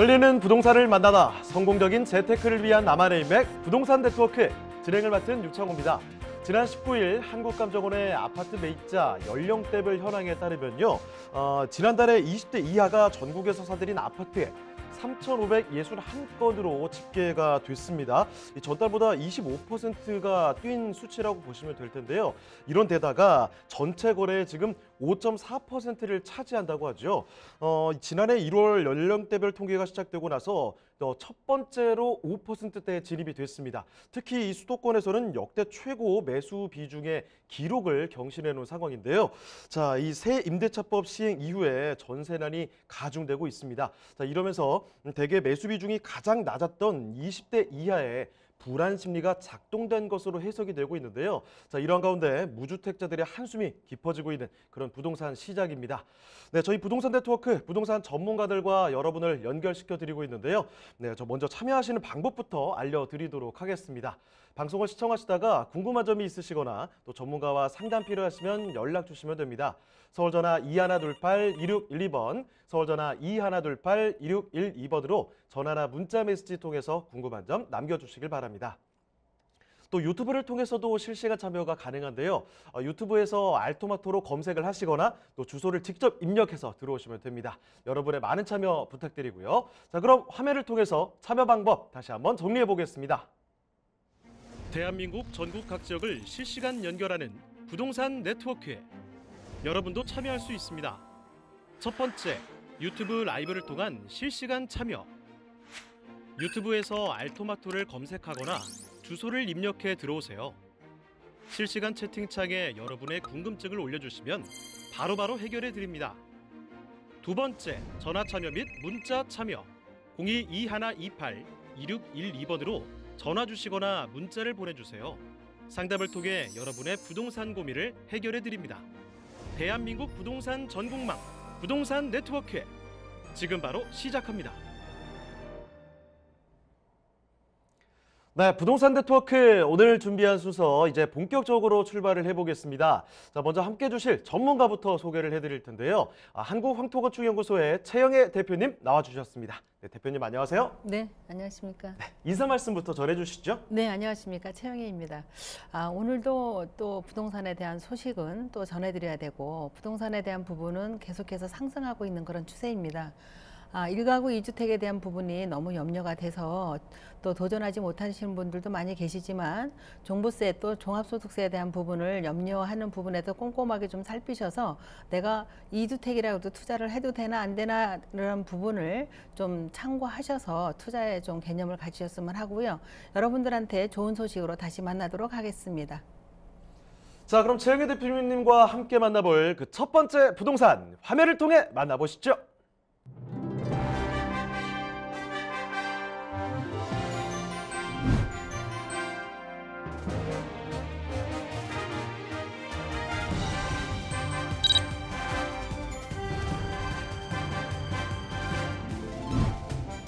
끌리는 부동산을 만나다 성공적인 재테크를 위한 나만의 인맥 부동산 네트워크 진행을 맡은 유창호입니다. 지난 19일 한국감정원의 아파트 매입자 연령대별 현황에 따르면요. 어, 지난달에 20대 이하가 전국에서 사들인 아파트에 3,561건으로 집계가 됐습니다. 전달보다 25%가 뛴 수치라고 보시면 될 텐데요. 이런 데다가 전체 거래의 지금 5.4%를 차지한다고 하죠. 어, 지난해 1월 연령대별 통계가 시작되고 나서 첫 번째로 5%대에 진입이 됐습니다. 특히 이 수도권에서는 역대 최고 매수 비중의 기록을 경신해 놓은 상황인데요. 자, 이 새 임대차법 시행 이후에 전세난이 가중되고 있습니다. 자, 이러면서 대개 매수 비중이 가장 낮았던 20대 이하의 불안 심리가 작동된 것으로 해석이 되고 있는데요. 자, 이러한 가운데 무주택자들의 한숨이 깊어지고 있는 그런 부동산 시작입니다. 네, 저희 부동산 네트워크 부동산 전문가들과 여러분을 연결시켜 드리고 있는데요. 네, 저 먼저 참여하시는 방법부터 알려 드리도록 하겠습니다. 방송을 시청하시다가 궁금한 점이 있으시거나 또 전문가와 상담 필요하시면 연락 주시면 됩니다. 서울전화 2128-2612번, 서울전화 2128-2612번으로 전화나 문자 메시지 통해서 궁금한 점 남겨주시길 바랍니다. 또 유튜브를 통해서도 실시간 참여가 가능한데요. 어, 유튜브에서 알토마토로 검색을 하시거나 또 주소를 직접 입력해서 들어오시면 됩니다. 여러분의 많은 참여 부탁드리고요. 자, 그럼 화면을 통해서 참여 방법 다시 한번 정리해 보겠습니다. 대한민국 전국 각 지역을 실시간 연결하는 부동산 네트워크에 여러분도 참여할 수 있습니다. 첫 번째, 유튜브 라이브를 통한 실시간 참여. 유튜브에서 알토마토를 검색하거나 주소를 입력해 들어오세요. 실시간 채팅창에 여러분의 궁금증을 올려주시면 바로바로 바로 해결해 드립니다. 두 번째, 전화 참여 및 문자 참여 022128 2612번으로 전화 주시거나 문자를 보내주세요. 상담을 통해 여러분의 부동산 고민을 해결해 드립니다. 대한민국 부동산 전국망 부동산 네트워크에 지금 바로 시작합니다. 네, 부동산 네트워크 오늘 준비한 순서 이제 본격적으로 출발을 해보겠습니다. 자, 먼저 함께 해주실 전문가부터 소개를 해드릴 텐데요. 아, 한국황토건축연구소의 최영애 대표님 나와주셨습니다. 네, 대표님 안녕하세요. 네, 안녕하십니까. 네, 인사 말씀부터 전해주시죠. 네, 안녕하십니까. 최영애입니다. 아, 오늘도 또 부동산에 대한 소식은 또 전해드려야 되고 부동산에 대한 부분은 계속해서 상승하고 있는 그런 추세입니다. 아, 1가구 2주택에 대한 부분이 너무 염려가 돼서 또 도전하지 못하시는 분들도 많이 계시지만 종부세 또 종합소득세에 대한 부분을 염려하는 부분에도 꼼꼼하게 좀 살피셔서 내가 2주택이라고 도 투자를 해도 되나 안 되나 이런 부분을 좀 참고하셔서 투자에좀 개념을 가지셨으면 하고요. 여러분들한테 좋은 소식으로 다시 만나도록 하겠습니다. 자 그럼 최영애 대표님과 함께 만나볼 그 첫 번째 부동산 화면을 통해 만나보시죠.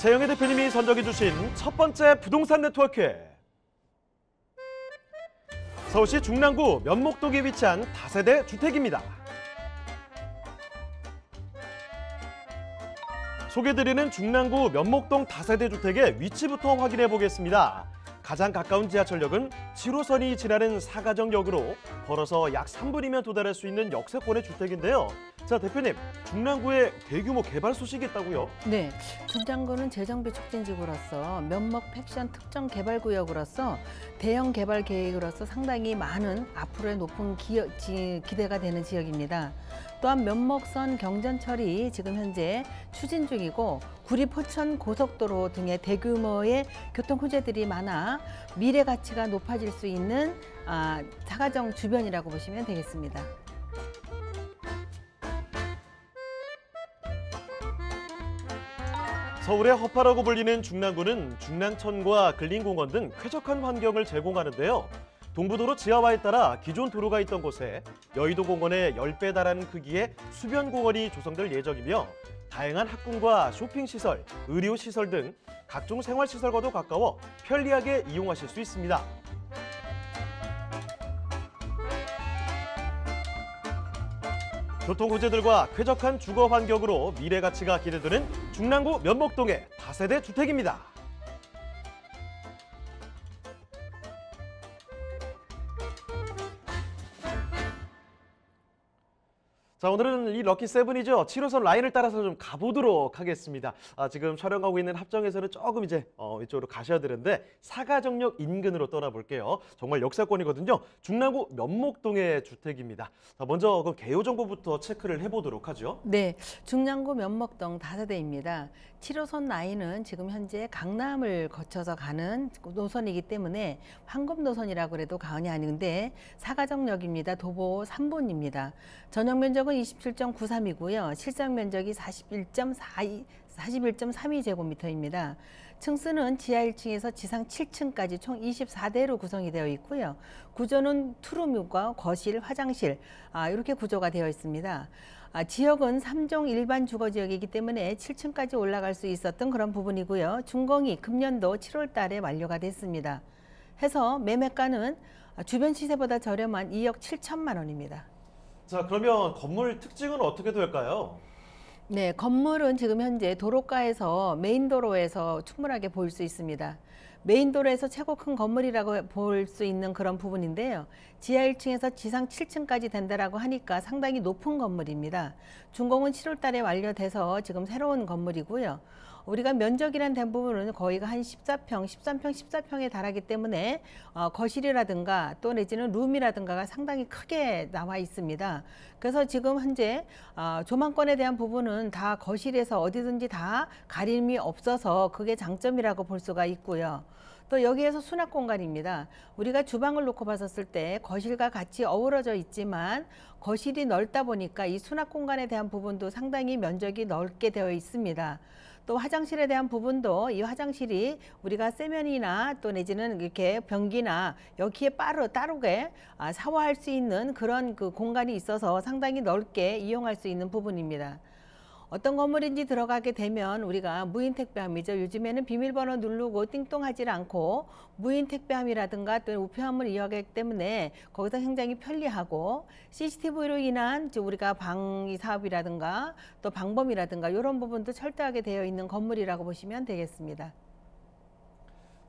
재영애 대표님이 선정해 주신 첫 번째 부동산 네트워크 서울시 중랑구 면목동에 위치한 다세대 주택입니다. 소개드리는 중랑구 면목동 다세대 주택의 위치부터 확인해 보겠습니다. 가장 가까운 지하철역은 7호선이 지나는 사가정역으로 걸어서 약 3분이면 도달할 수 있는 역세권의 주택인데요. 자 대표님, 중랑구에 대규모 개발 소식이 있다고요? 네, 중랑구는 재정비 촉진지구로서 면목 팩션 특정 개발구역으로서 대형 개발 계획으로서 상당히 많은 앞으로의 높은 기여, 지, 기대가 되는 지역입니다. 또한 면목선 경전철이 지금 현재 추진 중이고 구리 포천 고속도로 등의 대규모의 교통 호재들이 많아 미래 가치가 높아질 수 있는 아, 사가정 주변이라고 보시면 되겠습니다. 서울의 허파라고 불리는 중랑구는 중랑천과 근린공원 등 쾌적한 환경을 제공하는데요. 동부도로 지하화에 따라 기존 도로가 있던 곳에 여의도 공원의 10배 달하는 크기의 수변 공원이 조성될 예정이며 다양한 학군과 쇼핑시설, 의료시설 등 각종 생활시설과도 가까워 편리하게 이용하실 수 있습니다. 교통구제들과 쾌적한 주거 환경으로 미래 가치가 기대되는 중랑구 면목동의 다세대 주택입니다. 자 오늘은 이 럭키 세븐이죠 7호선 라인을 따라서 좀 가보도록 하겠습니다 아, 지금 촬영하고 있는 합정에서는 조금 이제 어, 이쪽으로 가셔야 되는데 사가정역 인근으로 떠나볼게요 정말 역사권이거든요 중랑구 면목동의 주택입니다 자 먼저 그 개요 정보부터 체크를 해보도록 하죠 네 중랑구 면목동 다세대입니다 7호선 라인은 지금 현재 강남을 거쳐서 가는 노선이기 때문에 황금 노선이라고 해도 과언이 아닌데 사가정역입니다. 도보 3번입니다. 전용 면적은 27.93이고요. 실상 면적이 41.42 41.32제곱미터입니다. 층수는 지하 1층에서 지상 7층까지 총 24대로 구성이 되어 있고요. 구조는 투룸과 거실, 화장실 아, 이렇게 구조가 되어 있습니다. 아, 지역은 3종 일반 주거 지역이기 때문에 7층까지 올라갈 수 있었던 그런 부분이고요. 중공이 금년도 7월 달에 완료가 됐습니다. 해서 매매가는 주변 시세보다 저렴한 2억 7천만 원입니다. 자, 그러면 건물 특징은 어떻게 될까요? 네, 건물은 지금 현재 도로가에서 메인 도로에서 충분하게 보일 수 있습니다. 메인 도로에서 최고 큰 건물이라고 볼 수 있는 그런 부분인데요. 지하 1층에서 지상 7층까지 된다라고 하니까 상당히 높은 건물입니다. 준공은 7월 달에 완료돼서 지금 새로운 건물이고요. 우리가 면적이란 대 부분은 거의한 14평, 13평, 14평에 달하기 때문에 어, 거실이라든가 또 내지는 룸이라든가가 상당히 크게 나와 있습니다. 그래서 지금 현재 어, 조망권에 대한 부분은 다 거실에서 어디든지 다 가림이 없어서 그게 장점이라고 볼 수가 있고요. 또 여기에서 수납 공간입니다. 우리가 주방을 놓고 봤었을 때 거실과 같이 어우러져 있지만 거실이 넓다 보니까 이 수납 공간에 대한 부분도 상당히 면적이 넓게 되어 있습니다. 또 화장실에 대한 부분도 이 화장실이 우리가 세면이나 또 내지는 이렇게 변기나 여기에 빠르 따로게 사화할 아, 수 있는 그런 그 공간이 있어서 상당히 넓게 이용할 수 있는 부분입니다. 어떤 건물인지 들어가게 되면 우리가 무인 택배함이죠. 요즘에는 비밀번호 누르고 띵동하지 않고 무인 택배함이라든가 또는 우편함을 이용하기 때문에 거기서 굉장히 편리하고 CCTV로 인한 우리가 방위 사업이라든가 또 방범이라든가 이런 부분도 철저하게 되어 있는 건물이라고 보시면 되겠습니다.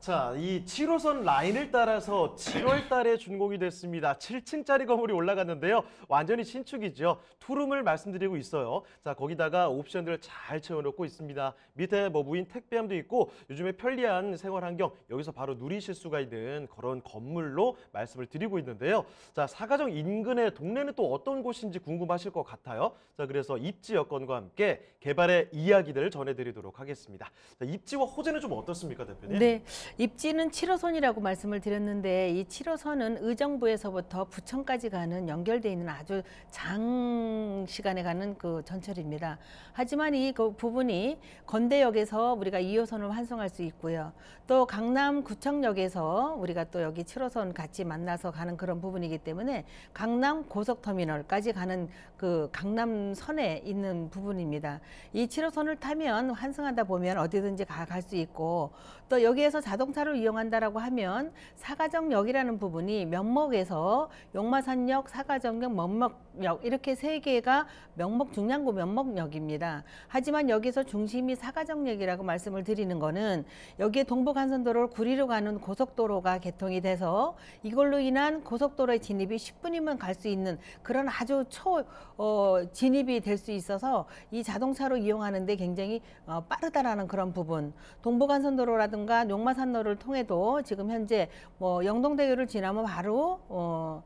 자, 이 7호선 라인을 따라서 7월 달에 준공이 됐습니다. 7층짜리 건물이 올라갔는데요. 완전히 신축이죠. 투룸을 말씀드리고 있어요. 자, 거기다가 옵션들을 잘 채워놓고 있습니다. 밑에 뭐 무인 택배함도 있고 요즘에 편리한 생활 환경 여기서 바로 누리실 수가 있는 그런 건물로 말씀을 드리고 있는데요. 자, 사가정 인근의 동네는 또 어떤 곳인지 궁금하실 것 같아요. 자, 그래서 입지 여건과 함께 개발의 이야기들 전해드리도록 하겠습니다. 자, 입지와 호재는 좀 어떻습니까, 대표님? 네. 입지는 7호선이라고 말씀을 드렸는데 이 7호선은 의정부에서부터 부천까지 가는 연결돼 있는 아주 장 시간에 가는 그 전철입니다. 하지만 이 그 부분이 건대역에서 우리가 2호선을 환승할 수 있고요. 또 강남구청역에서 우리가 또 여기 7호선 같이 만나서 가는 그런 부분이기 때문에 강남 고속터미널까지 가는 그 강남선에 있는 부분입니다. 이 7호선을 타면 환승하다 보면 어디든지 가갈 수 있고 또 여기에서 자동 자동차를 이용한다라고 하면 사가정역이라는 부분이 면목에서 용마산역, 사가정역, 면목역 이렇게 세 개가 면목 중량구 면목역입니다. 하지만 여기서 중심이 사가정역이라고 말씀을 드리는 것은 여기에 동부간선도로를 구리로 가는 고속도로가 개통이 돼서 이걸로 인한 고속도로의 진입이 10분이면 갈 수 있는 그런 아주 초 어, 진입이 될 수 있어서 이 자동차로 이용하는데 굉장히 어, 빠르다라는 그런 부분 동부간선도로라든가 용마산 한노를 통해도 지금 현재 뭐 영동대교를 지나면 바로 어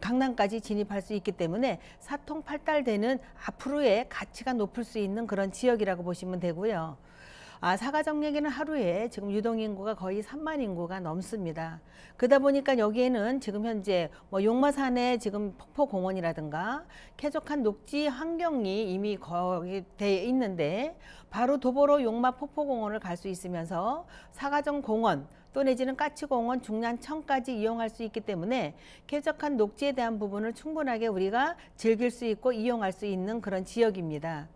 강남까지 진입할 수 있기 때문에 사통팔달되는 앞으로의 가치가 높을 수 있는 그런 지역이라고 보시면 되고요. 아, 사가정얘기는 하루에 지금 유동인구가 거의 3만 인구가 넘습니다. 그러다 보니까 여기에는 지금 현재 뭐 용마산의 지금 폭포공원이라든가 쾌적한 녹지 환경이 이미 거기 돼 있는데 바로 도보로 용마 폭포공원을 갈 수 있으면서 사가정 공원 또 내지는 까치공원 중량천까지 이용할 수 있기 때문에 쾌적한 녹지에 대한 부분을 충분하게 우리가 즐길 수 있고 이용할 수 있는 그런 지역입니다.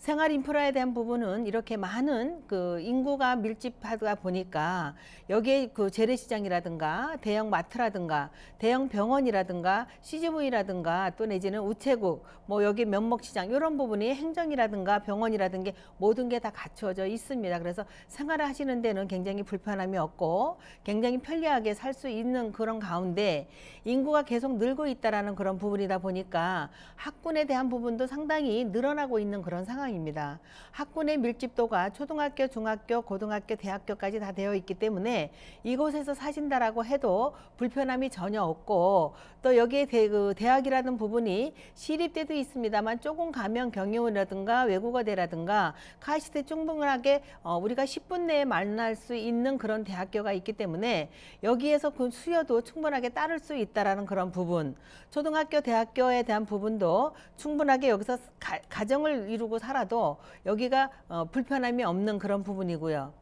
생활 인프라에 대한 부분은 이렇게 많은 그 인구가 밀집하다 보니까 여기에 그 재래시장이라든가 대형 마트라든가 대형 병원이라든가 CGV라든가 또 내지는 우체국 뭐 여기 면목시장 이런 부분이 행정이라든가 병원이라든가 모든 게 다 갖춰져 있습니다. 그래서 생활을 하시는 데는 굉장히 불편함이 없고 굉장히 편리하게 살 수 있는 그런 가운데 인구가 계속 늘고 있다라는 그런 부분이다 보니까 학군에 대한 부분도 상당히 늘어나고 있는 그런 상황. 상황입니다. 학군의 밀집도가 초등학교, 중학교, 고등학교, 대학교까지 다 되어 있기 때문에 이곳에서 사신다라고 해도 불편함이 전혀 없고 또 여기에 대, 그 대학이라는 부분이 시립대도 있습니다만 조금 가면 경영이라든가 외국어대라든가 카시트 충분하게 어, 우리가 10분 내에 만날 수 있는 그런 대학교가 있기 때문에 여기에서 그 수요도 충분하게 따를 수 있다라는 그런 부분 초등학교, 대학교에 대한 부분도 충분하게 여기서 가, 가정을 이루고 살아 하더라도 여기가 어, 불편함이 없는 그런 부분이고요.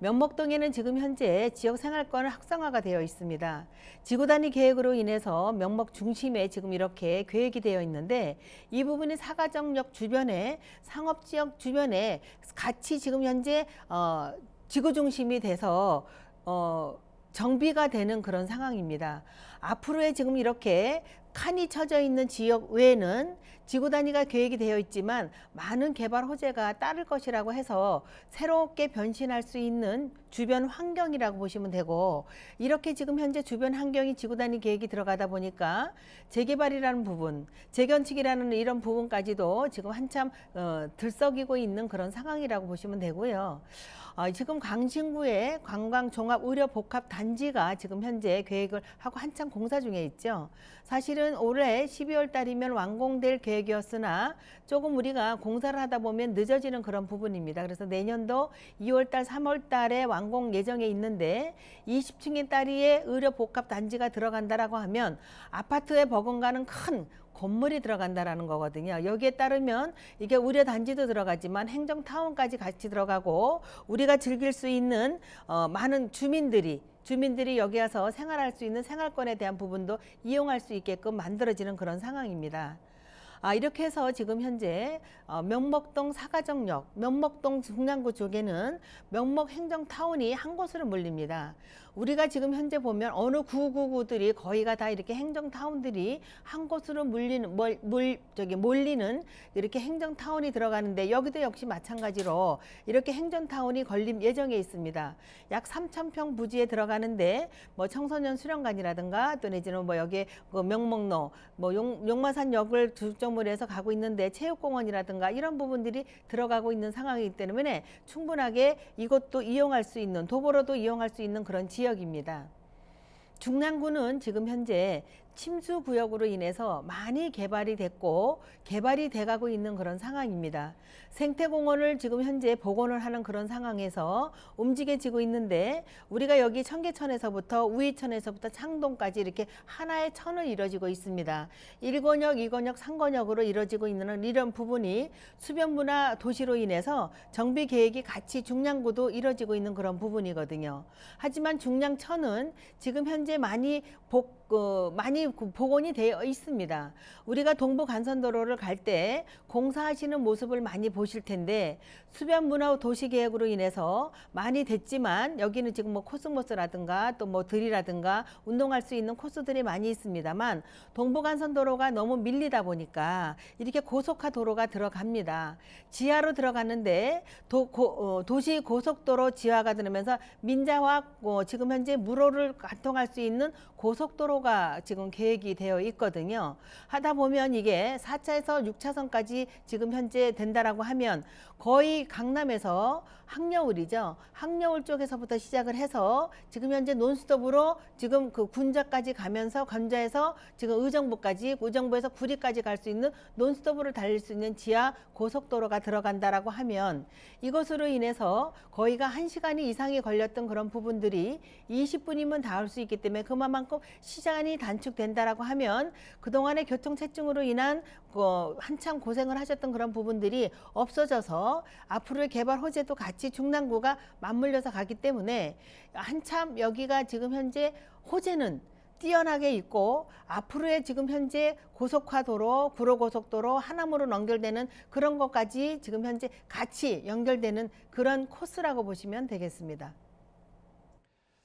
면목동에는 지금 현재 지역 생활권은 확성화가 되어 있습니다. 지구 단위 계획으로 인해서 면목 중심에 지금 이렇게 계획이 되어 있는데 이 부분이 사가정역 주변에 상업 지역 주변에 같이 지금 현재 어, 지구 중심이 돼서 어, 정비가 되는 그런 상황입니다. 앞으로의 지금 이렇게 칸이 쳐져 있는 지역 외에는 지구 단위가 계획이 되어 있지만 많은 개발 호재가 따를 것이라고 해서 새롭게 변신할 수 있는 주변 환경이라고 보시면 되고 이렇게 지금 현재 주변 환경이 지구 단위 계획이 들어가다 보니까 재개발이라는 부분, 재건축이라는 이런 부분까지도 지금 한참 어, 들썩이고 있는 그런 상황이라고 보시면 되고요. 어, 지금 광진구의 관광종합의료복합단지가 지금 현재 계획을 하고 한창 공사 중에 있죠. 사실은 올해 12월 달이면 완공될 계획이었으나 조금 우리가 공사를 하다 보면 늦어지는 그런 부분입니다. 그래서 내년도 2월 달, 3월 달에 완공 예정에 있는데 20층의 딸이의 의료복합단지가 들어간다라고 하면 아파트에 버금가는 큰 건물이 들어간다라는 거거든요. 여기에 따르면 이게 우려 단지도 들어가지만 행정 타운까지 같이 들어가고 우리가 즐길 수 있는 어, 많은 주민들이 주민들이 여기 와서 생활할 수 있는 생활권에 대한 부분도 이용할 수 있게끔 만들어지는 그런 상황입니다. 아, 이렇게 해서 지금 현재 어 명목동 사가정역, 명목동 중랑구 쪽에는 명목행정타운이 한 곳으로 몰립니다. 우리가 지금 현재 보면 어느 구구구들이 거의가 다 이렇게 행정 타운들이 한 곳으로 물리는 몰, 몰 저기 몰리는 이렇게 행정 타운이 들어가는데 여기도 역시 마찬가지로 이렇게 행정 타운이 걸립 예정에 있습니다. 약 3천 평 부지에 들어가는데 뭐 청소년 수련관이라든가 또 내지는 뭐여기그 뭐 명목로 뭐 용, 용마산 역을 주점으로 해서 가고 있는데 체육공원이라든가 이런 부분들이 들어가고 있는 상황이기 때문에 충분하게 이것도 이용할 수 있는 도보로도 이용할 수 있는 그런 지역 지역입니다. 중랑구는 지금 현재 침수 구역으로 인해서 많이 개발이 됐고 개발이 돼가고 있는 그런 상황입니다. 생태공원을 지금 현재 복원을 하는 그런 상황에서 움직여지고 있는데 우리가 여기 청계천에서부터 우이천에서부터 창동까지 이렇게 하나의 천을 이루어지고 있습니다. 1권역, 2권역, 3권역으로 이루어지고 있는 이런 부분이 수변문화 도시로 인해서 정비 계획이 같이 중량구도 이루어지고 있는 그런 부분이거든요. 하지만 중량천은 지금 현재 많이 복그 많이 복원이 되어 있습니다. 우리가 동부 간선도로를 갈 때 공사하시는 모습을 많이 보실 텐데 수변 문화 도시 계획으로 인해서 많이 됐지만 여기는 지금 뭐 코스모스라든가 또 뭐 들이라든가 운동할 수 있는 코스들이 많이 있습니다만 동부 간선도로가 너무 밀리다 보니까 이렇게 고속화 도로가 들어갑니다. 지하로 들어가는데 도, 고, 어, 도시 고속도로 지하가 들으면서 민자화 어, 지금 현재 무로를 관통할 수 있는 고속도로 3 k 가 지금 계획이 되어 있거든요. 하다 보면 이게 4차에서 6차선까지 지금 현재 된다라고 하면 거의 강남에서 항려울이죠. 항려울 쪽에서부터 시작을 해서 지금 현재 논스톱으로 지금 그 군자까지 가면서 관자에서 지금 의정부까지 의정부에서 구리까지 갈 수 있는 논스톱으로 달릴 수 있는 지하 고속도로가 들어간다라고 하면 이것으로 인해서 거의가 한시간이 이상이 걸렸던 그런 부분들이 20분이면 닿을 수 있기 때문에 그만큼 시, 시간이 단축된다라고 하면 그동안의 교통체증으로 인한 어, 한참 고생을 하셨던 그런 부분들이 없어져서 앞으로의 개발 호재도 같이 중랑구가 맞물려서 가기 때문에 한참 여기가 지금 현재 호재는 뛰어나게 있고 앞으로의 지금 현재 고속화도로, 구로고속도로, 하남으로 연결되는 그런 것까지 지금 현재 같이 연결되는 그런 코스라고 보시면 되겠습니다.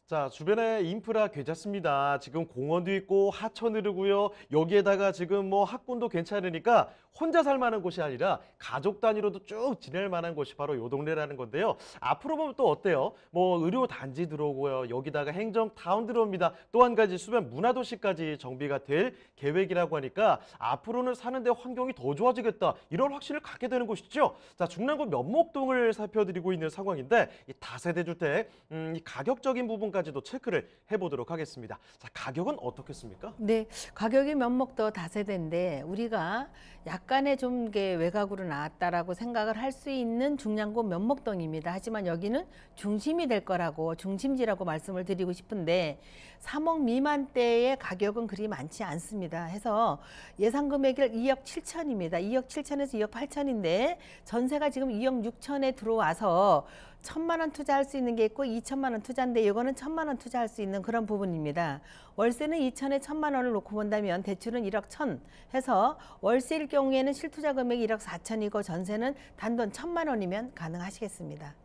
자 주변에 인프라 괜찮습니다 지금 공원도 있고 하천흐르고요 여기에다가 지금 뭐 학군도 괜찮으니까 혼자 살 만한 곳이 아니라 가족 단위로도 쭉 지낼 만한 곳이 바로 요 동네라는 건데요. 앞으로 보면 또 어때요? 뭐 의료 단지 들어오고요. 여기다가 행정 타운 들어옵니다. 또 한 가지 수변 문화 도시까지 정비가 될 계획이라고 하니까 앞으로는 사는데 환경이 더 좋아지겠다. 이런 확신을 갖게 되는 곳이죠. 자, 중랑구 면목동을 살펴드리고 있는 상황인데 이 다세대 주택 음, 이 가격적인 부분까지도 체크를 해보도록 하겠습니다. 자, 가격은 어떻겠습니까? 네, 가격이 면목도 다세대인데 우리가 약간의 좀 외곽으로 나왔다라고 생각을 할 수 있는 중량고 면목동입니다. 하지만 여기는 중심이 될 거라고 중심지라고 말씀을 드리고 싶은데 3억 미만대의 가격은 그리 많지 않습니다. 해서 예상 금액이 2억 7천입니다. 2억 7천에서 2억 8천인데 전세가 지금 2억 6천에 들어와서 천만 원 투자할 수 있는 게 있고 이천만원 투자인데 이거는 천만 원 투자할 수 있는 그런 부분입니다. 월세는 이천에 천만 원을 놓고 본다면 대출은 일억천 해서 월세일 경우에는 실투자 금액이 일억사천이고 전세는 단돈 천만 원이면 가능하시겠습니다.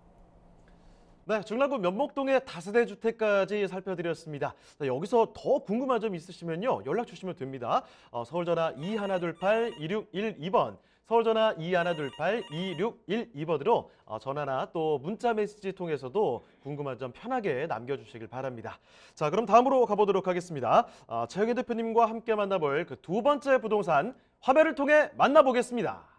네, 중랑구 면목동의 다세대 주택까지 살펴드렸습니다. 자, 여기서 더 궁금한 점 있으시면요. 연락 주시면 됩니다. 어, 서울 전화 2128-2612번 서울전화 2128-2612번으로 어, 전화나 또 문자 메시지 통해서도 궁금한 점 편하게 남겨주시길 바랍니다. 자 그럼 다음으로 가보도록 하겠습니다. 어, 최영희 대표님과 함께 만나볼 그 두 번째 부동산 화면을 통해 만나보겠습니다.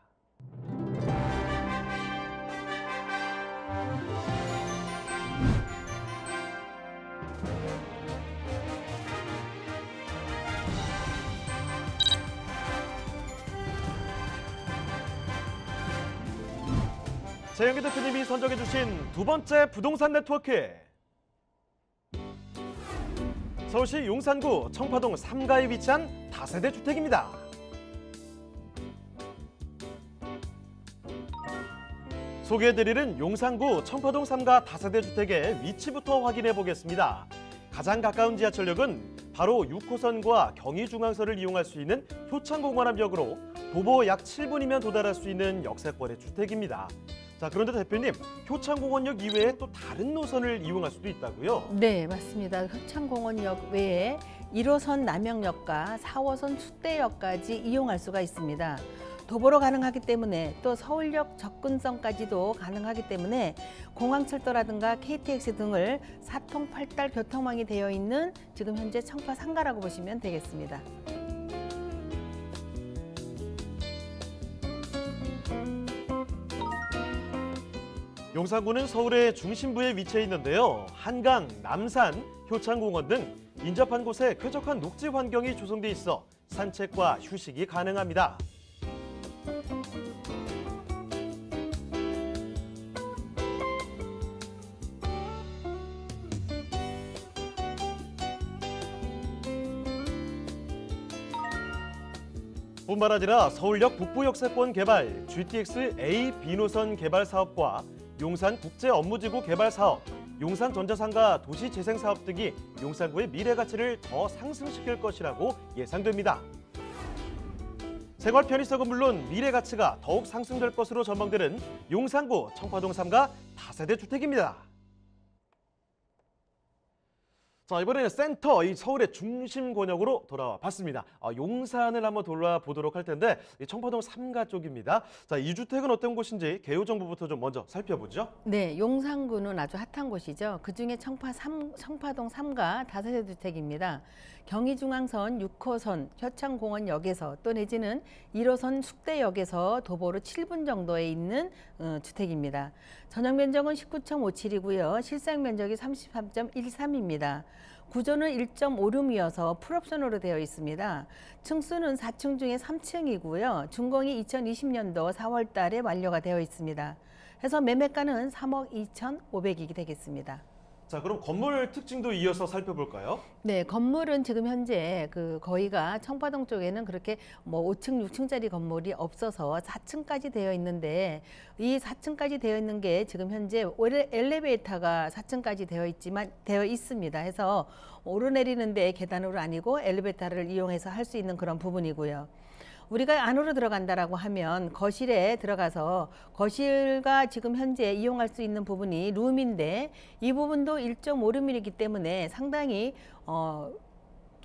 재영기 대표님이 선정해 주신 두 번째 부동산 네트워크. 서울시 용산구 청파동 3가에 위치한 다세대 주택입니다. 소개해드리는 용산구 청파동 3가 다세대 주택의 위치부터 확인해 보겠습니다. 가장 가까운 지하철역은 바로 6호선과 경의중앙선을 이용할 수 있는 효창공원암역으로 도보 약 7분이면 도달할 수 있는 역세권의 주택입니다. 자 그런데 대표님 효창공원역 이외에 또 다른 노선을 이용할 수도 있다고요? 네 맞습니다. 효창공원역 외에 1호선 남영역과 4호선 숙대역까지 이용할 수가 있습니다. 도보로 가능하기 때문에 또 서울역 접근성까지도 가능하기 때문에 공항철도라든가 KTX 등을 사통팔달 교통망이 되어 있는 지금 현재 청파 상가라고 보시면 되겠습니다. 용산구는 서울의 중심부에 위치해 있는데요. 한강, 남산, 효창공원 등 인접한 곳에 쾌적한 녹지 환경이 조성돼 있어 산책과 휴식이 가능합니다. 뿐만 아니라 서울역 북부역세권 개발, GTX A, B 노선 개발 사업과 용산 국제 업무지구 개발 사업, 용산 전자상가 도시재생 사업 등이 용산구의 미래 가치를 더 상승시킬 것이라고 예상됩니다. 생활 편의성은 물론 미래 가치가 더욱 상승될 것으로 전망되는 용산구 청파동 3가 다세대 주택입니다. 자 이번에는 센터 이 서울의 중심 권역으로 돌아와 봤습니다. 아, 용산을 한번 돌아보도록 할 텐데 이 청파동 삼가 쪽입니다. 자 이 주택은 어떤 곳인지 개요 정보부터 좀 먼저 살펴보죠. 네, 용산구는 아주 핫한 곳이죠. 그 중에 청파 삼 청파동 삼가 다세대 주택입니다. 경의중앙선 6호선 효창공원역에서 또 내지는 1호선 숙대역에서 도보로 7분 정도에 있는 어, 주택입니다. 전용 면적은 19.57이고요. 실상 면적이 33.13입니다. 구조는 1.5룸이어서 풀옵션으로 되어 있습니다. 층수는 4층 중에 3층이고요. 준공이 2020년도 4월 달에 완료가 되어 있습니다. 해서 매매가는 3억 2,500이 되겠습니다. 자, 그럼 건물 특징도 이어서 살펴볼까요? 네, 건물은 지금 현재 그 거의가 청파동 쪽에는 그렇게 뭐 5층, 6층짜리 건물이 없어서 4층까지 되어 있는데 이 4층까지 되어 있는 게 지금 현재 엘리베이터가 4층까지 되어 있지만 되어 있습니다. 해서 오르내리는데 계단으로 아니고 엘리베이터를 이용해서 할 수 있는 그런 부분이고요. 우리가 안으로 들어간다라고 하면 거실에 들어가서 거실과 지금 현재 이용할 수 있는 부분이 룸인데 이 부분도 1.5룸이기 때문에 상당히 어,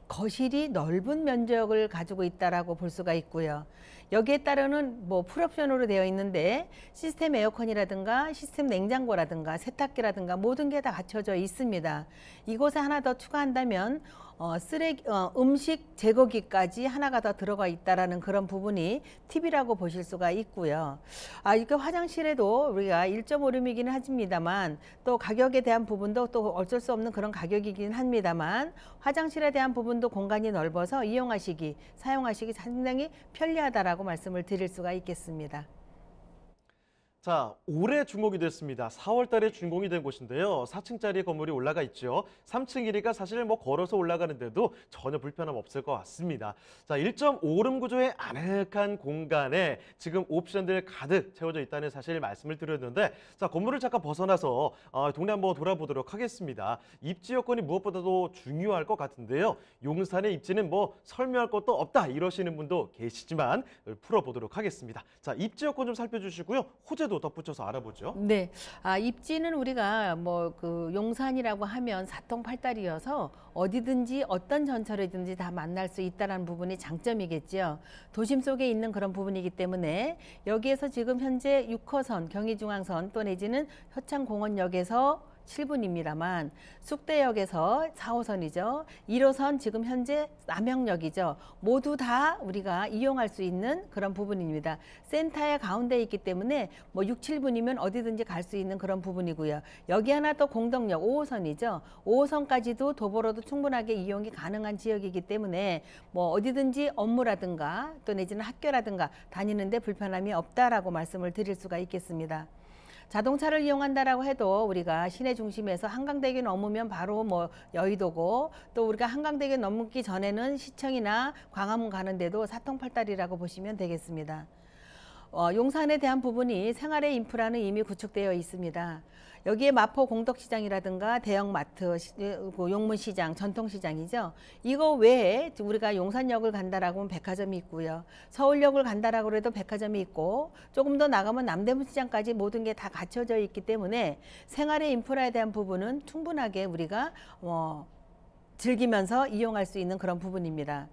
거실이 넓은 면적을 가지고 있다라고 볼 수가 있고요. 여기에 따르는 뭐 풀옵션으로 되어 있는데 시스템 에어컨이라든가 시스템 냉장고라든가 세탁기라든가 모든 게 다 갖춰져 있습니다. 이곳에 하나 더 추가한다면 어, 쓰레기 어, 음식 제거기까지 하나가 더 들어가 있다라는 그런 부분이 팁이라고 보실 수가 있고요. 아, 이게 화장실에도 우리가 1.5룸이기는 하지만 또 가격에 대한 부분도 또 어쩔 수 없는 그런 가격이긴 합니다만 화장실에 대한 부분도 공간이 넓어서 이용하시기 사용하시기 상당히 편리하다라고 말씀을 드릴 수가 있겠습니다. 자, 올해 주목이 됐습니다. 4월 달에 준공이 된 곳인데요. 4층짜리 건물이 올라가 있죠. 3층길이가 사실 뭐 걸어서 올라가는데도 전혀 불편함 없을 것 같습니다. 자, 1.5름 구조의 아늑한 공간에 지금 옵션들 가득 채워져 있다는 사실 말씀을 드렸는데 자, 건물을 잠깐 벗어나서 어, 동네 한번 돌아보도록 하겠습니다. 입지 여건이 무엇보다도 중요할 것 같은데요. 용산의 입지는 뭐 설명할 것도 없다 이러시는 분도 계시지만 어, 풀어보도록 하겠습니다. 자, 입지 여건 좀 살펴주시고요. 호재 사태도 덧붙여서 알아보죠. 네. 아, 입지는 우리가 뭐 그 용산이라고 하면 사통팔달이어서 어디든지 어떤 전철이든지 다 만날 수 있다는 부분이 장점이겠지 도심 속에 있는 그런 부분이기 때문에 여기에서 지금 현재 6호선 경의중앙선 또 내지는 효창공원역에서 7분입니다만 숙대역에서 4호선이죠. 1호선 지금 현재 남영역이죠. 모두 다 우리가 이용할 수 있는 그런 부분입니다. 센터의 가운데 있기 때문에 뭐 6, 7분이면 어디든지 갈 수 있는 그런 부분이고요. 여기 하나 또 공덕역 5호선이죠. 5호선까지도 도보로도 충분하게 이용이 가능한 지역이기 때문에 뭐 어디든지 업무라든가 또 내지는 학교라든가 다니는데 불편함이 없다라고 말씀을 드릴 수가 있겠습니다. 자동차를 이용한다라고 해도 우리가 시내 중심에서 한강대교 넘으면 바로 뭐 여의도고 또 우리가 한강대교 넘기 전에는 시청이나 광화문 가는데도 사통팔달이라고 보시면 되겠습니다. 어, 용산에 대한 부분이 생활의 인프라는 이미 구축되어 있습니다. 여기에 마포 공덕시장이라든가 대형마트, 그 용문시장, 전통시장이죠. 이거 외에 우리가 용산역을 간다라고 하면 백화점이 있고요. 서울역을 간다라고 해도 백화점이 있고 조금 더 나가면 남대문시장까지 모든 게 다 갖춰져 있기 때문에 생활의 인프라에 대한 부분은 충분하게 우리가 뭐 즐기면서 이용할 수 있는 그런 부분입니다.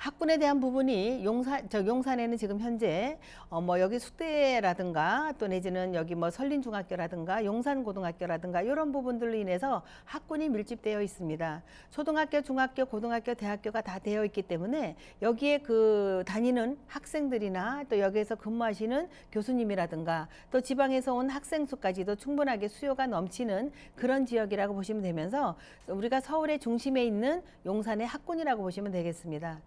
학군에 대한 부분이 용산 저 용산에는 지금 현재 어 뭐 여기 숙대라든가 또 내지는 여기 뭐 설린중학교라든가 용산고등학교라든가 이런 부분들로 인해서 학군이 밀집되어 있습니다. 초등학교, 중학교, 고등학교, 대학교가 다 되어 있기 때문에 여기에 그 다니는 학생들이나 또 여기에서 근무하시는 교수님이라든가 또 지방에서 온 학생 수까지도 충분하게 수요가 넘치는 그런 지역이라고 보시면 되면서 우리가 서울의 중심에 있는 용산의 학군이라고 보시면 되겠습니다.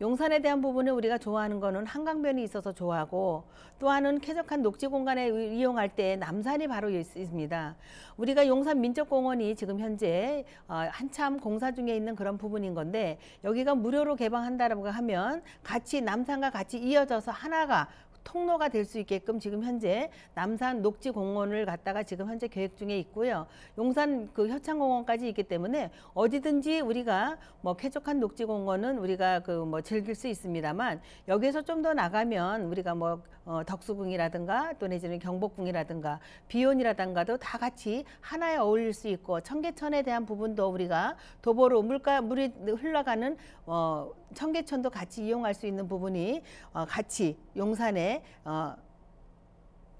용산에 대한 부분을 우리가 좋아하는 거는 한강변이 있어서 좋아하고 또 하나는 쾌적한 녹지 공간에 이용할 때 남산이 바로 있습니다. 우리가 용산 민족공원이 지금 현재 어, 한참 공사 중에 있는 그런 부분인 건데 여기가 무료로 개방한다라고 하면 같이 남산과 같이 이어져서 하나가 통로가 될 수 있게끔 지금 현재 남산 녹지공원을 갖다가 지금 현재 계획 중에 있고요. 용산 그 협창공원까지 있기 때문에 어디든지 우리가 뭐 쾌적한 녹지공원은 우리가 그 뭐 즐길 수 있습니다만 여기에서 좀 더 나가면 우리가 뭐 어, 덕수궁이라든가 또 내지는 경복궁이라든가 비온이라든가도 다 같이 하나에 어울릴 수 있고 청계천에 대한 부분도 우리가 도보로 물가 물이 흘러가는 어, 청계천도 같이 이용할 수 있는 부분이 어, 같이 용산에 啊。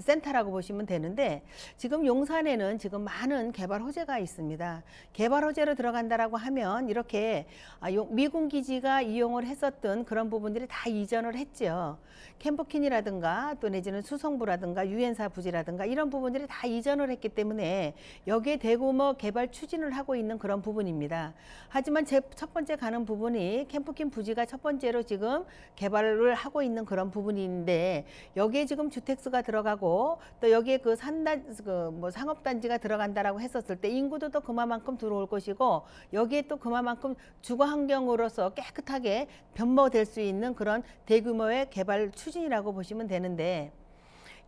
센터라고 보시면 되는데 지금 용산에는 지금 많은 개발 호재가 있습니다. 개발 호재로 들어간다라고 하면 이렇게 아, 미군 기지가 이용을 했었던 그런 부분들이 다 이전을 했죠. 캠프킨이라든가 또 내지는 수성부라든가 유엔사 부지라든가 이런 부분들이 다 이전을 했기 때문에 여기에 대규모 개발 추진을 하고 있는 그런 부분입니다. 하지만 제 첫 번째 가는 부분이 캠프킨 부지가 첫 번째로 지금 개발을 하고 있는 그런 부분인데 여기에 지금 주택수가 들어가고 많고 또 여기에 그 산단 그뭐 상업단지가 들어간다라고 했었을 때 인구도 또 그만큼 들어올 것이고 여기에 또 그만큼 주거 환경으로서 깨끗하게 변모될 수 있는 그런 대규모의 개발 추진이라고 보시면 되는데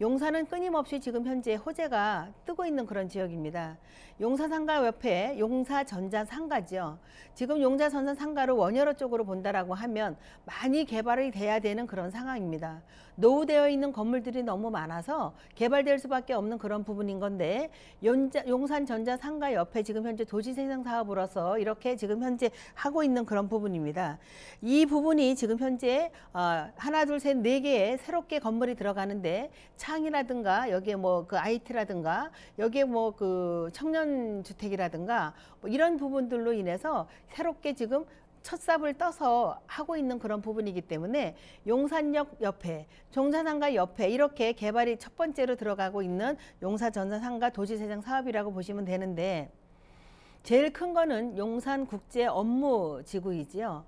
용산은 끊임없이 지금 현재 호재가 뜨고 있는 그런 지역입니다. 용사상가 옆에 용사전자상가지요. 지금 용자전자상가를 원효로 쪽으로 본다라고 하면 많이 개발이 돼야 되는 그런 상황입니다. 노후되어 있는 건물들이 너무 많아서 개발될 수밖에 없는 그런 부분인 건데 용산전자상가 옆에 지금 현재 도시생성 사업으로서 이렇게 지금 현재 하고 있는 그런 부분입니다. 이 부분이 지금 현재 어, 하나 둘 셋 네 개의 새롭게 건물이 들어가는데 창이라든가 여기에 뭐 그 IT라든가 여기에 뭐 그 청년 청년 주택이라든가 뭐 이런 부분들로 인해서 새롭게 지금 첫삽을 떠서 하고 있는 그런 부분이기 때문에 용산역 옆에 종산상가 옆에 이렇게 개발이 첫 번째로 들어가고 있는 용사 전산상가 도시재생 사업이라고 보시면 되는데 제일 큰 거는 용산 국제 업무 지구이지요.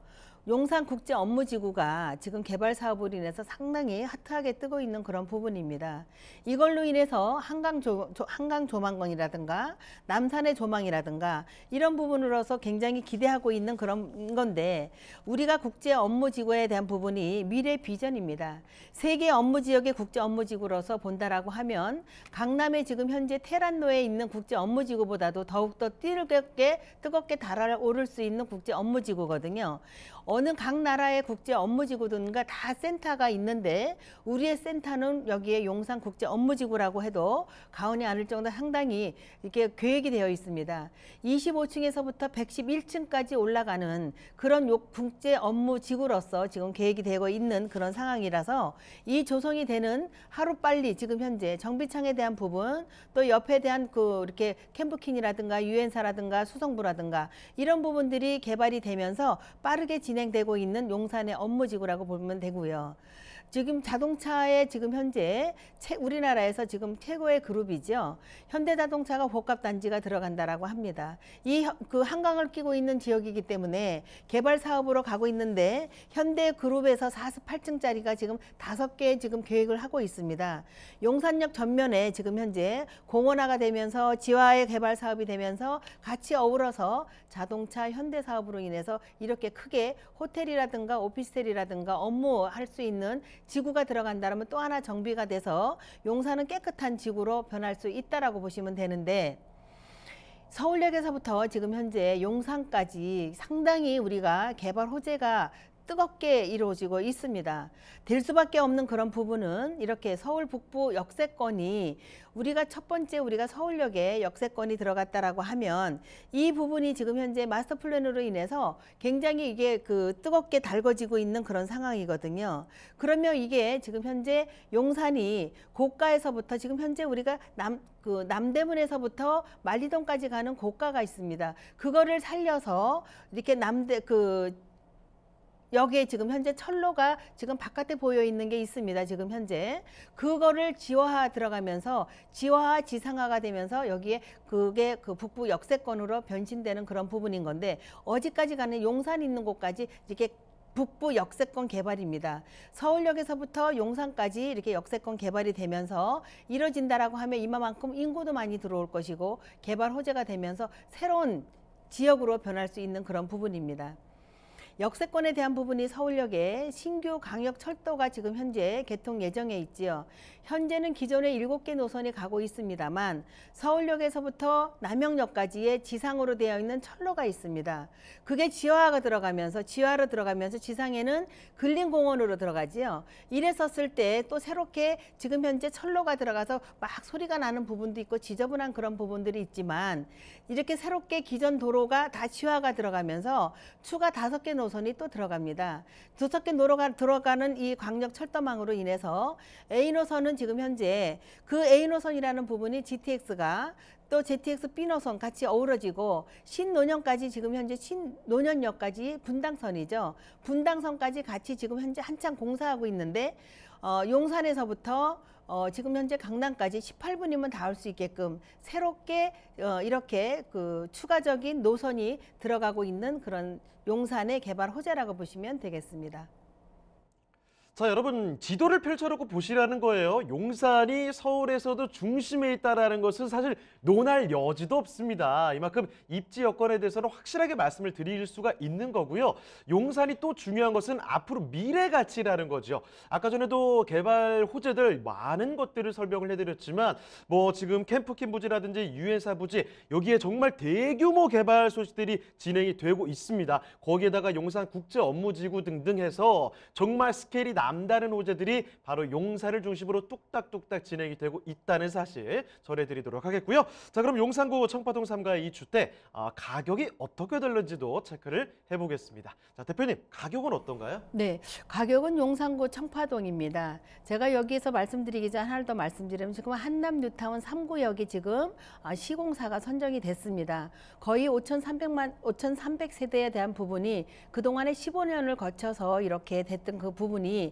용산국제 업무지구가 지금 개발 사업으로 인해서 상당히 핫하게 뜨고 있는 그런 부분입니다. 이걸로 인해서 한강, 조, 한강 조망원이라든가 남산의 조망이라든가 이런 부분으로서 굉장히 기대하고 있는 그런 건데 우리가 국제 업무지구에 대한 부분이 미래 비전입니다. 세계 업무지역의 국제 업무지구로서 본다라고 하면 강남의 지금 현재 테란로에 있는 국제 업무지구보다도 더욱더 뜨겁게 뜨겁게 달아오를 수 있는 국제 업무지구거든요. 어느 각 나라의 국제 업무지구든가 다 센터가 있는데 우리의 센터는 여기에 용산 국제 업무지구라고 해도 가언이 아닐 정도 상당히 이렇게 계획이 되어 있습니다. 25층에서부터 111층까지 올라가는 그런 국제 업무지구로서 지금 계획이 되고 있는 그런 상황이라서 이 조성이 되는 하루 빨리 지금 현재 정비창에 대한 부분 또 옆에 대한 그 이렇게 캠프킨이라든가 유엔사라든가 수성부라든가 이런 부분들이 개발이 되면서 빠르게 진. 진행되고 있는 용산의 업무지구라고 보면 되고요. 지금 자동차의 지금 현재 우리나라에서 지금 최고의 그룹이죠. 현대자동차가 복합단지가 들어간다라고 합니다. 이 그 한강을 끼고 있는 지역이기 때문에 개발 사업으로 가고 있는데 현대그룹에서 48층짜리가 지금 다섯 개 지금 계획을 하고 있습니다. 용산역 전면에 지금 현재 공원화가 되면서 지하의 개발 사업이 되면서 같이 어우러서 자동차 현대 사업으로 인해서 이렇게 크게 호텔이라든가 오피스텔이라든가 업무할 수 있는 지구가 들어간다면 또 하나 정비가 돼서 용산은 깨끗한 지구로 변할 수 있다라고 보시면 되는데 서울역에서부터 지금 현재 용산까지 상당히 우리가 개발 호재가 뜨겁게 이루어지고 있습니다. 될 수밖에 없는 그런 부분은 이렇게 서울 북부 역세권이 우리가 첫 번째 우리가 서울역에 역세권이 들어갔다라고 하면 이 부분이 지금 현재 마스터 플랜으로 인해서 굉장히 이게 그 뜨겁게 달궈지고 있는 그런 상황이거든요. 그러면 이게 지금 현재 용산이 고가에서부터 지금 현재 우리가 남, 그 남대문에서부터 말리동까지 가는 고가가 있습니다. 그거를 살려서 이렇게 남대 그 여기에 지금 현재 철로가 지금 바깥에 보여 있는 게 있습니다. 지금 현재 그거를 지화하 들어가면서 지화하 지상하가 되면서 여기에 그게 그 북부 역세권으로 변신되는 그런 부분인 건데 어디까지 가는 용산 있는 곳까지 이렇게 북부 역세권 개발입니다. 서울역에서부터 용산까지 이렇게 역세권 개발이 되면서 이뤄진다라고 하면 이만큼 인구도 많이 들어올 것이고 개발 호재가 되면서 새로운 지역으로 변할 수 있는 그런 부분입니다. 역세권에 대한 부분이 서울역에 신규 강역 철도가 지금 현재 개통 예정에 있지요. 현재는 기존의 7개 노선이 가고 있습니다만 서울역에서부터 남영역까지의 지상으로 되어 있는 철로가 있습니다. 그게 지하가 들어가면서 지하로 들어가면서 지상에는 근린공원으로 들어가지요. 이랬었을 때 또 새롭게 지금 현재 철로가 들어가서 막 소리가 나는 부분도 있고 지저분한 그런 부분들이 있지만 이렇게 새롭게 기존 도로가 다 지하가 들어가면서 추가 다섯 개 노선이 또 들어갑니다. 두텁게 노로가, 들어가는 이 광역 철도망으로 인해서 A 노선은 지금 현재 그 A 노선이라는 부분이 GTX가 또 JTX B 노선 같이 어우러지고 신논현까지 지금 현재 신논현역까지 분당선이죠. 분당선까지 같이 지금 현재 한창 공사하고 있는데 어, 용산에서부터 어, 지금 현재 강남까지 18분이면 닿을 수 있게끔 새롭게 어, 이렇게 그 추가적인 노선이 들어가고 있는 그런 용산의 개발 호재라고 보시면 되겠습니다. 자 여러분 지도를 펼쳐놓고 보시라는 거예요. 용산이 서울에서도 중심에 있다는 것은 사실 논할 여지도 없습니다. 이만큼 입지 여건에 대해서는 확실하게 말씀을 드릴 수가 있는 거고요. 용산이 또 중요한 것은 앞으로 미래 가치라는 거죠. 아까 전에도 개발 호재들 많은 것들을 설명을 해드렸지만 뭐 지금 캠프킨 부지라든지 유엔사 부지 여기에 정말 대규모 개발 소식들이 진행이 되고 있습니다. 거기에다가 용산 국제 업무지구 등등 해서 정말 스케일이 남다른 호재들이 바로 용사를 중심으로 뚝딱뚝딱 진행이 되고 있다는 사실 전해드리도록 하겠고요. 자 그럼 용산구 청파동 3가의 이 주택 아, 가격이 어떻게 될는지도 체크를 해보겠습니다. 자 대표님 가격은 어떤가요? 네 가격은 용산구 청파동입니다. 제가 여기에서 말씀드리기 전에 하나 더 말씀드리면 지금 한남 뉴타운 3구역이 지금 아, 시공사가 선정이 됐습니다. 거의 5,300만 5,300 세대에 대한 부분이 그동안에 15년을 거쳐서 이렇게 됐던 그 부분이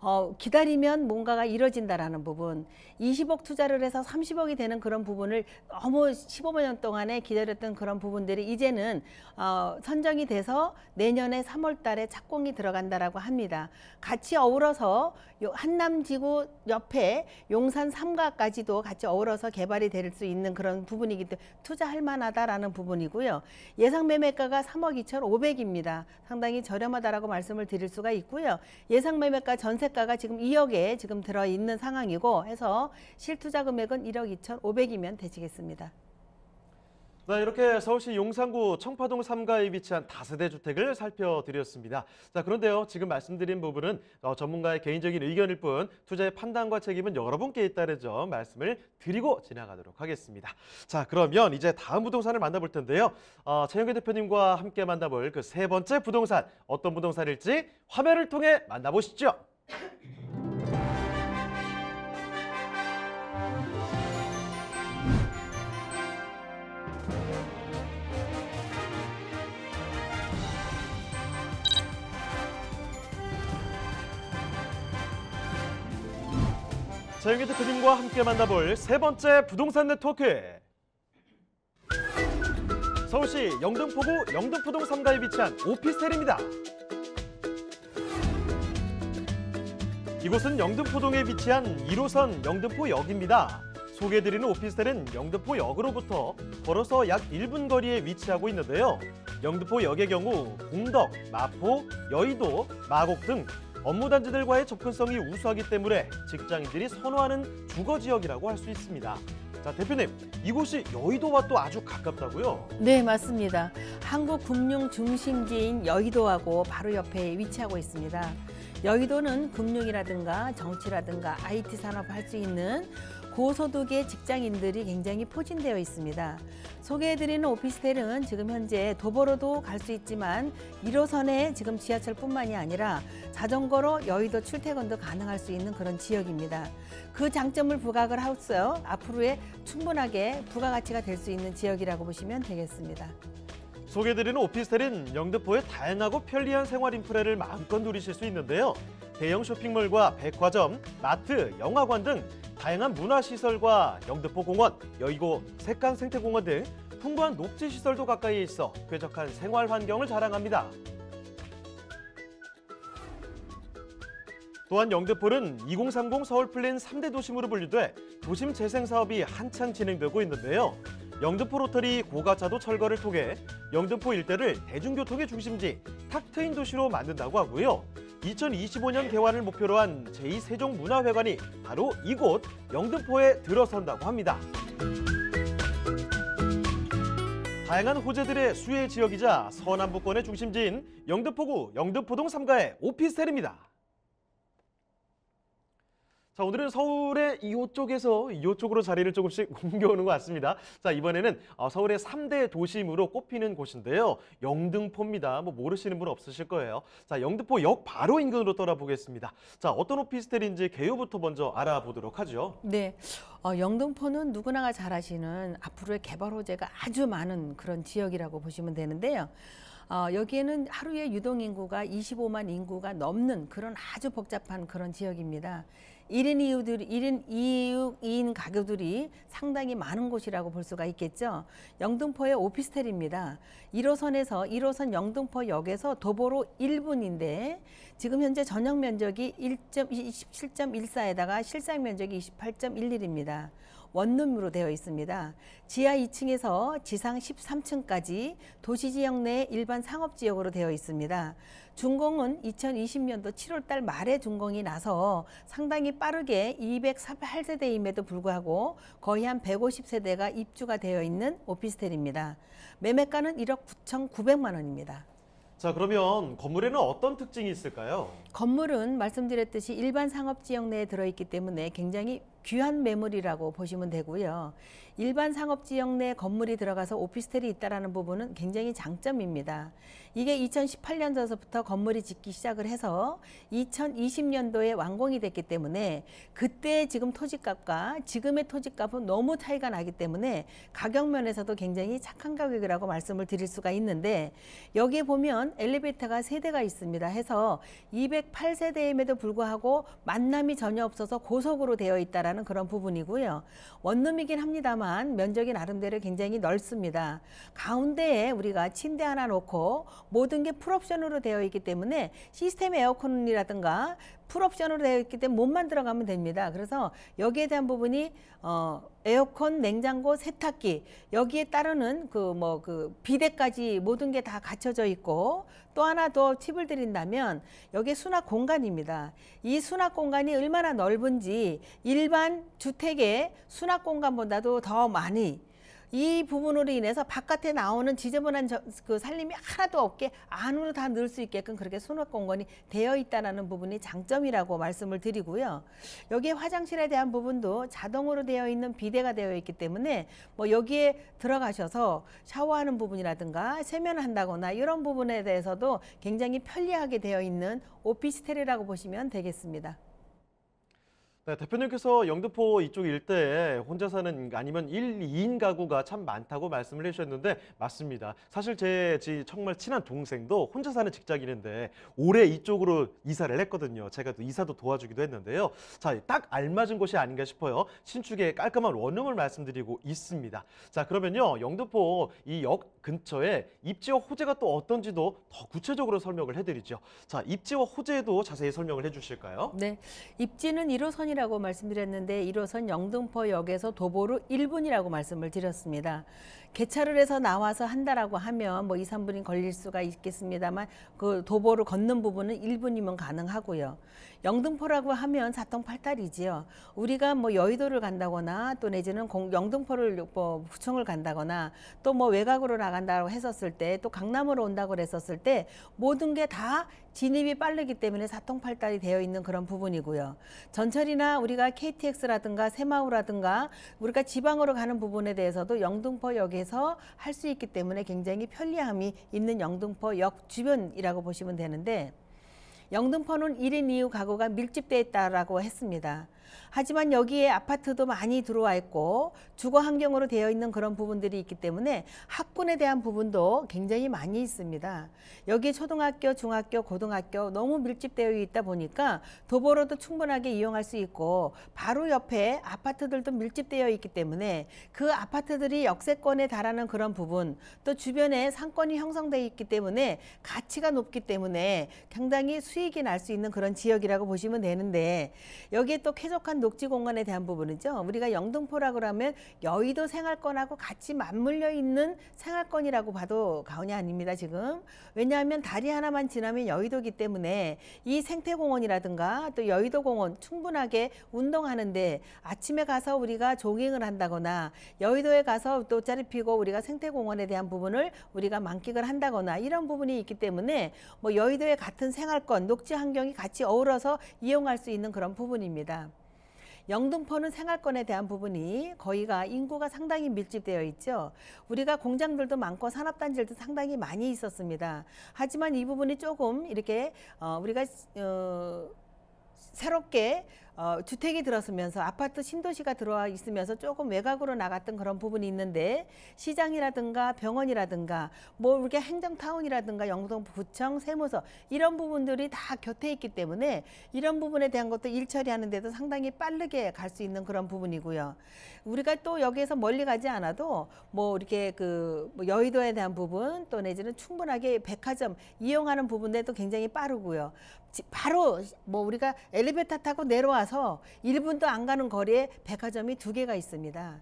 어, 기다리면 뭔가가 이뤄진다라는 부분, 20억 투자를 해서 30억이 되는 그런 부분을 너무 15년 동안에 기다렸던 그런 부분들이 이제는 어, 선정이 돼서 내년에 3월 달에 착공이 들어간다라고 합니다. 같이 어우러서 한남지구 옆에 용산 3가까지도 같이 어우러서 개발이 될 수 있는 그런 부분이기 때문에 투자할 만하다라는 부분이고요. 예상 매매가가 3억 2천 5백입니다. 상당히 저렴하다라고 말씀을 드릴 수가 있고요. 예상 매매가 전세 시세가가 지금 2억에 지금 들어있는 상황이고 해서 실투자 금액은 1억 2,500이면 되시겠습니다. 네, 이렇게 서울시 용산구 청파동 3가에 위치한 다세대 주택을 살펴드렸습니다. 자, 그런데요, 지금 말씀드린 부분은 어, 전문가의 개인적인 의견일 뿐 투자의 판단과 책임은 여러분께 있다는 점 말씀을 드리고 지나가도록 하겠습니다. 자, 그러면 이제 다음 부동산을 만나볼 텐데요. 어, 최영규 대표님과 함께 만나볼 그 세 번째 부동산, 어떤 부동산일지 화면을 통해 만나보시죠. 자, 여기 대표님과 함께 만나볼 세 번째 부동산 네트워크. 서울시 영등포구 영등포동 3가에 위치한 오피스텔입니다. 이곳은 영등포동에 위치한 1호선 영등포역입니다. 소개해드리는 오피스텔은 영등포역으로부터 걸어서 약 1분 거리에 위치하고 있는데요. 영등포역의 경우 공덕, 마포, 여의도, 마곡 등 업무단지들과의 접근성이 우수하기 때문에 직장인들이 선호하는 주거지역이라고 할 수 있습니다. 자, 대표님, 이곳이 여의도와 또 아주 가깝다고요? 네, 맞습니다. 한국 금융 중심지인 여의도하고 바로 옆에 위치하고 있습니다. 여의도는 금융이라든가 정치라든가 IT 산업 할 수 있는 고소득의 직장인들이 굉장히 포진되어 있습니다. 소개해드리는 오피스텔은 지금 현재 도보로도 갈 수 있지만 1호선에 지금 지하철뿐만이 아니라 자전거로 여의도 출퇴근도 가능할 수 있는 그런 지역입니다. 그 장점을 부각을 하고요. 앞으로의 충분하게 부가가치가 될 수 있는 지역이라고 보시면 되겠습니다. 소개드리는 오피스텔은 영등포의 다양하고 편리한 생활 인프라를 마음껏 누리실 수 있는데요. 대형 쇼핑몰과 백화점, 마트, 영화관 등 다양한 문화시설과 영등포 공원, 여의고 색간 생태공원 등 풍부한 녹지시설도 가까이에 있어 쾌적한 생활 환경을 자랑합니다. 또한 영등포는 2030 서울 플랜 3대 도심으로 분류돼 도심 재생 사업이 한창 진행되고 있는데요. 영등포 로터리 고가차도 철거를 통해 영등포 일대를 대중교통의 중심지 탁 트인 도시로 만든다고 하고요. 2025년 개관을 목표로 한 제2세종문화회관이 바로 이곳 영등포에 들어선다고 합니다. 다양한 호재들의 수혜 지역이자 서남부권의 중심지인 영등포구 영등포동 3가의 오피스텔입니다. 자 오늘은 서울의 이 쪽에서 이 쪽으로 자리를 조금씩 옮겨오는 것 같습니다. 자 이번에는 어, 서울의 3대 도심으로 꼽히는 곳인데요. 영등포입니다. 뭐 모르시는 분 없으실 거예요. 자 영등포 역 바로 인근으로 떠나보겠습니다. 자 어떤 오피스텔인지 개요부터 먼저 알아보도록 하죠. 네. 어, 영등포는 누구나가 잘 아시는 앞으로의 개발 호재가 아주 많은 그런 지역이라고 보시면 되는데요. 어, 여기에는 하루에 유동 인구가 25만 인구가 넘는 그런 아주 복잡한 그런 지역입니다. 1인 이웃들이 1인 이웃 인 가구들이 상당히 많은 곳이라고 볼 수가 있겠죠. 영등포의 오피스텔입니다. 1호선에서 1호선 영등포역에서 도보로 1분인데 지금 현재 전용 면적이 1.27.14에다가 실상 면적이 28.11입니다. 원룸으로 되어 있습니다. 지하 2층에서 지상 13층까지 도시지역 내 일반 상업지역으로 되어 있습니다. 준공은 2020년도 7월달 말에 준공이 나서 상당히 빠르게 208세대임에도 불구하고 거의 한 150세대가 입주가 되어 있는 오피스텔입니다. 매매가는 1억 9,900만 원입니다. 자 그러면 건물에는 어떤 특징이 있을까요? 건물은 말씀드렸듯이 일반 상업지역 내에 들어있기 때문에 굉장히 귀한 매물이라고 보시면 되고요. 일반 상업지역 내 건물이 들어가서 오피스텔이 있다는 부분은 굉장히 장점입니다. 이게 2018년서부터 건물이 짓기 시작을 해서 2020년도에 완공이 됐기 때문에 그때 지금 토지값과 지금의 토지값은 너무 차이가 나기 때문에 가격면에서도 굉장히 착한 가격이라고 말씀을 드릴 수가 있는데 여기에 보면 엘리베이터가 세대가 있습니다 해서 200 208세대임에도 불구하고 만남이 전혀 없어서 고속으로 되어 있다라는 그런 부분이고요. 원룸이긴 합니다만 면적이 나름대로 굉장히 넓습니다. 가운데에 우리가 침대 하나 놓고 모든 게 풀옵션으로 되어 있기 때문에 시스템 에어컨이라든가 풀옵션으로 되어 있기 때문에 몸만 들어가면 됩니다. 그래서 여기에 대한 부분이 어, 에어컨, 냉장고, 세탁기 여기에 따르는 그 뭐그 뭐 그 비대까지 모든 게 다 갖춰져 있고 또 하나 더 팁을 드린다면 여기 수납 공간입니다. 이 수납 공간이 얼마나 넓은지 일반 주택의 수납 공간보다도 더 많이 이 부분으로 인해서 바깥에 나오는 지저분한 저, 그 살림이 하나도 없게 안으로 다 넣을 수 있게끔 그렇게 수납 공간이 되어 있다는 부분이 장점이라고 말씀을 드리고요. 여기에 화장실에 대한 부분도 자동으로 되어 있는 비대가 되어 있기 때문에 뭐 여기에 들어가셔서 샤워하는 부분이라든가 세면한다거나 이런 부분에 대해서도 굉장히 편리하게 되어 있는 오피스텔이라고 보시면 되겠습니다. 네, 대표님께서 영등포 이쪽 일대에 혼자 사는 아니면 1, 2인 가구가 참 많다고 말씀을 해주셨는데 맞습니다. 사실 제 지- 정말 친한 동생도 혼자 사는 직장인인데 올해 이쪽으로 이사를 했거든요. 제가 또 이사도 도와주기도 했는데요. 자, 딱 알맞은 곳이 아닌가 싶어요. 신축의 깔끔한 원룸을 말씀드리고 있습니다. 자, 그러면요. 영등포 이 역 근처에 입지와 호재가 또 어떤지도 더 구체적으로 설명을 해드리죠. 자, 입지와 호재도 자세히 설명을 해주실까요? 네, 입지는 1호선이라 1호이라고 말씀드렸는데 1호선 영등포역에서 도보로 1분이라고 말씀을 드렸습니다. 개차를 해서 나와서 한다라고 하면 뭐 2, 3분이 걸릴 수가 있겠습니다만 그 도보를 걷는 부분은 1분이면 가능하고요. 영등포라고 하면 사통팔달이지요. 우리가 뭐 여의도를 간다거나 또 내지는 공, 영등포를 뭐 구청을 간다거나 또 뭐 외곽으로 나간다고 했었을 때 또 강남으로 온다고 그랬었을 때 모든 게 다 진입이 빠르기 때문에 사통팔달이 되어 있는 그런 부분이고요. 전철이나 우리가 KTX라든가 새마을라든가 우리가 지방으로 가는 부분에 대해서도 영등포역에서 이용서할수 있기 때문에 굉장히 편리함이 있는 영등포 역 주변이라고 보시면 되는데 영등포는 1인 이후 가구가 밀집되어있다고 했습니다. 하지만 여기에 아파트도 많이 들어와 있고 주거 환경으로 되어 있는 그런 부분들이 있기 때문에 학군에 대한 부분도 굉장히 많이 있습니다. 여기 초등학교, 중학교, 고등학교 너무 밀집되어 있다 보니까 도보로도 충분하게 이용할 수 있고 바로 옆에 아파트들도 밀집되어 있기 때문에 그 아파트들이 역세권에 달하는 그런 부분 또 주변에 상권이 형성되어 있기 때문에 가치가 높기 때문에 굉장히 수익이 날 수 있는 그런 지역이라고 보시면 되는데 여기에 또 쾌적 한적한 녹지 공간에 대한 부분은요. 우리가 영등포라 고하면 여의도 생활권하고 같이 맞물려 있는 생활권이라고 봐도 가언이 아닙니다. 지금 왜냐하면 다리 하나만 지나면 여의도기 때문에 이 생태공원이라든가 또 여의도공원 충분하게 운동하는데 아침에 가서 우리가 조깅을 한다거나 여의도에 가서 또 짜리 피고 우리가 생태공원에 대한 부분을 우리가 만끽을 한다거나 이런 부분이 있기 때문에 뭐 여의도의 같은 생활권, 녹지 환경이 같이 어우러서 이용할 수 있는 그런 부분입니다. 영등포는 생활권에 대한 부분이 거기가 인구가 상당히 밀집되어 있죠. 우리가 공장들도 많고 산업단지들도 상당히 많이 있었습니다. 하지만 이 부분이 조금 이렇게 어, 우리가 어, 새롭게 어, 주택이 들어서면서 아파트 신도시가 들어와 있으면서 조금 외곽으로 나갔던 그런 부분이 있는데 시장이라든가 병원이라든가 뭐 이렇게 행정타운이라든가 영동구청 세무서 이런 부분들이 다 곁에 있기 때문에 이런 부분에 대한 것도 일 처리하는데도 상당히 빠르게 갈 수 있는 그런 부분이고요. 우리가 또 여기에서 멀리 가지 않아도 뭐 이렇게 그 뭐 여의도에 대한 부분 또 내지는 충분하게 백화점 이용하는 부분에도 굉장히 빠르고요. 바로 뭐 우리가 엘리베이터 타고 내려와서 나서 1분도 안 가는 거리에 백화점이 두 개가 있습니다.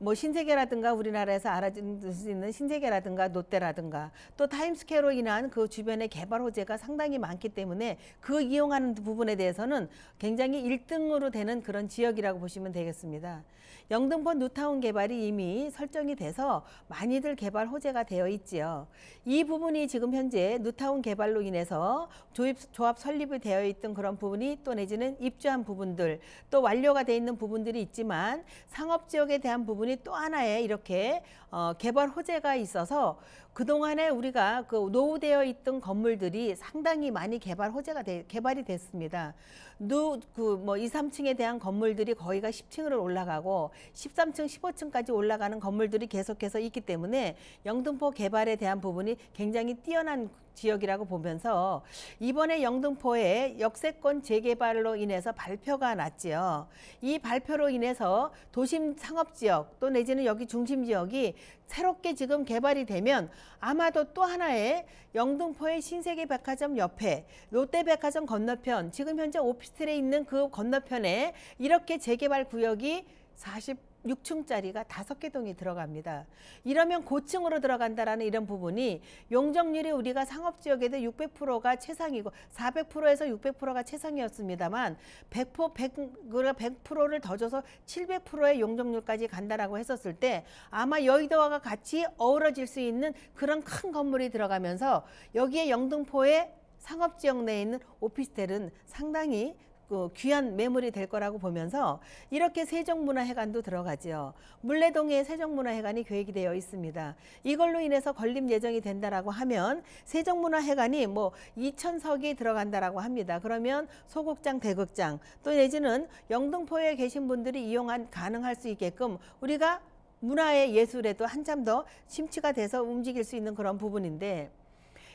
뭐 신세계라든가 우리나라에서 알아줄 수 있는 신세계라든가 롯데라든가 또 타임스퀘어로 인한 그 주변의 개발 호재가 상당히 많기 때문에 그 이용하는 부분에 대해서는 굉장히 일등으로 되는 그런 지역이라고 보시면 되겠습니다. 영등포 뉴타운 개발이 이미 설정이 돼서 많이들 개발 호재가 되어 있지요. 이 부분이 지금 현재 뉴타운 개발로 인해서 조입, 조합 설립이 되어 있던 그런 부분이 또 내지는 입주한 부분들 또 완료가 돼 있는 부분들이 있지만 상업 지역에 대한 부분 우리 또 하나의 이렇게 어, 개발 호재가 있어서 그동안에 우리가 그 노후되어 있던 건물들이 상당히 많이 개발 호재가 되, 개발이 됐습니다. 누그뭐 2, 3층에 대한 건물들이 거의가 10층으로 올라가고 13층, 15층까지 올라가는 건물들이 계속해서 있기 때문에 영등포 개발에 대한 부분이 굉장히 뛰어난 지역이라고 보면서 이번에 영등포에 역세권 재개발로 인해서 발표가 났지요. 이 발표로 인해서 도심 상업 지역 또 내지는 여기 중심 지역이 새롭게 지금 개발이 되면 아마도 또 하나의 영등포의 신세계 백화점 옆에 롯데백화점 건너편 지금 현재 오피스텔에 있는 그 건너편에 이렇게 재개발 구역이 40 6층짜리가 다섯 개 동이 들어갑니다. 이러면 고층으로 들어간다라는 이런 부분이 용적률이 우리가 상업 지역에도 600%가 최상이고 400%에서 600%가 최상이었습니다만 100% 100, 를더 줘서 700%의 용적률까지 간다라고 했었을 때 아마 여의도와 같이 어우러질 수 있는 그런 큰 건물이 들어가면서 여기에 영등포에 상업 지역 내에 있는 오피스텔은 상당히 그 귀한 매물이 될 거라고 보면서 이렇게 세종문화회관도 들어가지요. 물레동에 세종문화회관이 계획이 되어 있습니다. 이걸로 인해서 건립 예정이 된다라고 하면 세종문화회관이 뭐 2천석이 들어간다라고 합니다. 그러면 소극장, 대극장 또 내지는 영등포에 계신 분들이 이용한 가능할 수 있게끔 우리가 문화의 예술에도 한참 더 심취가 돼서 움직일 수 있는 그런 부분인데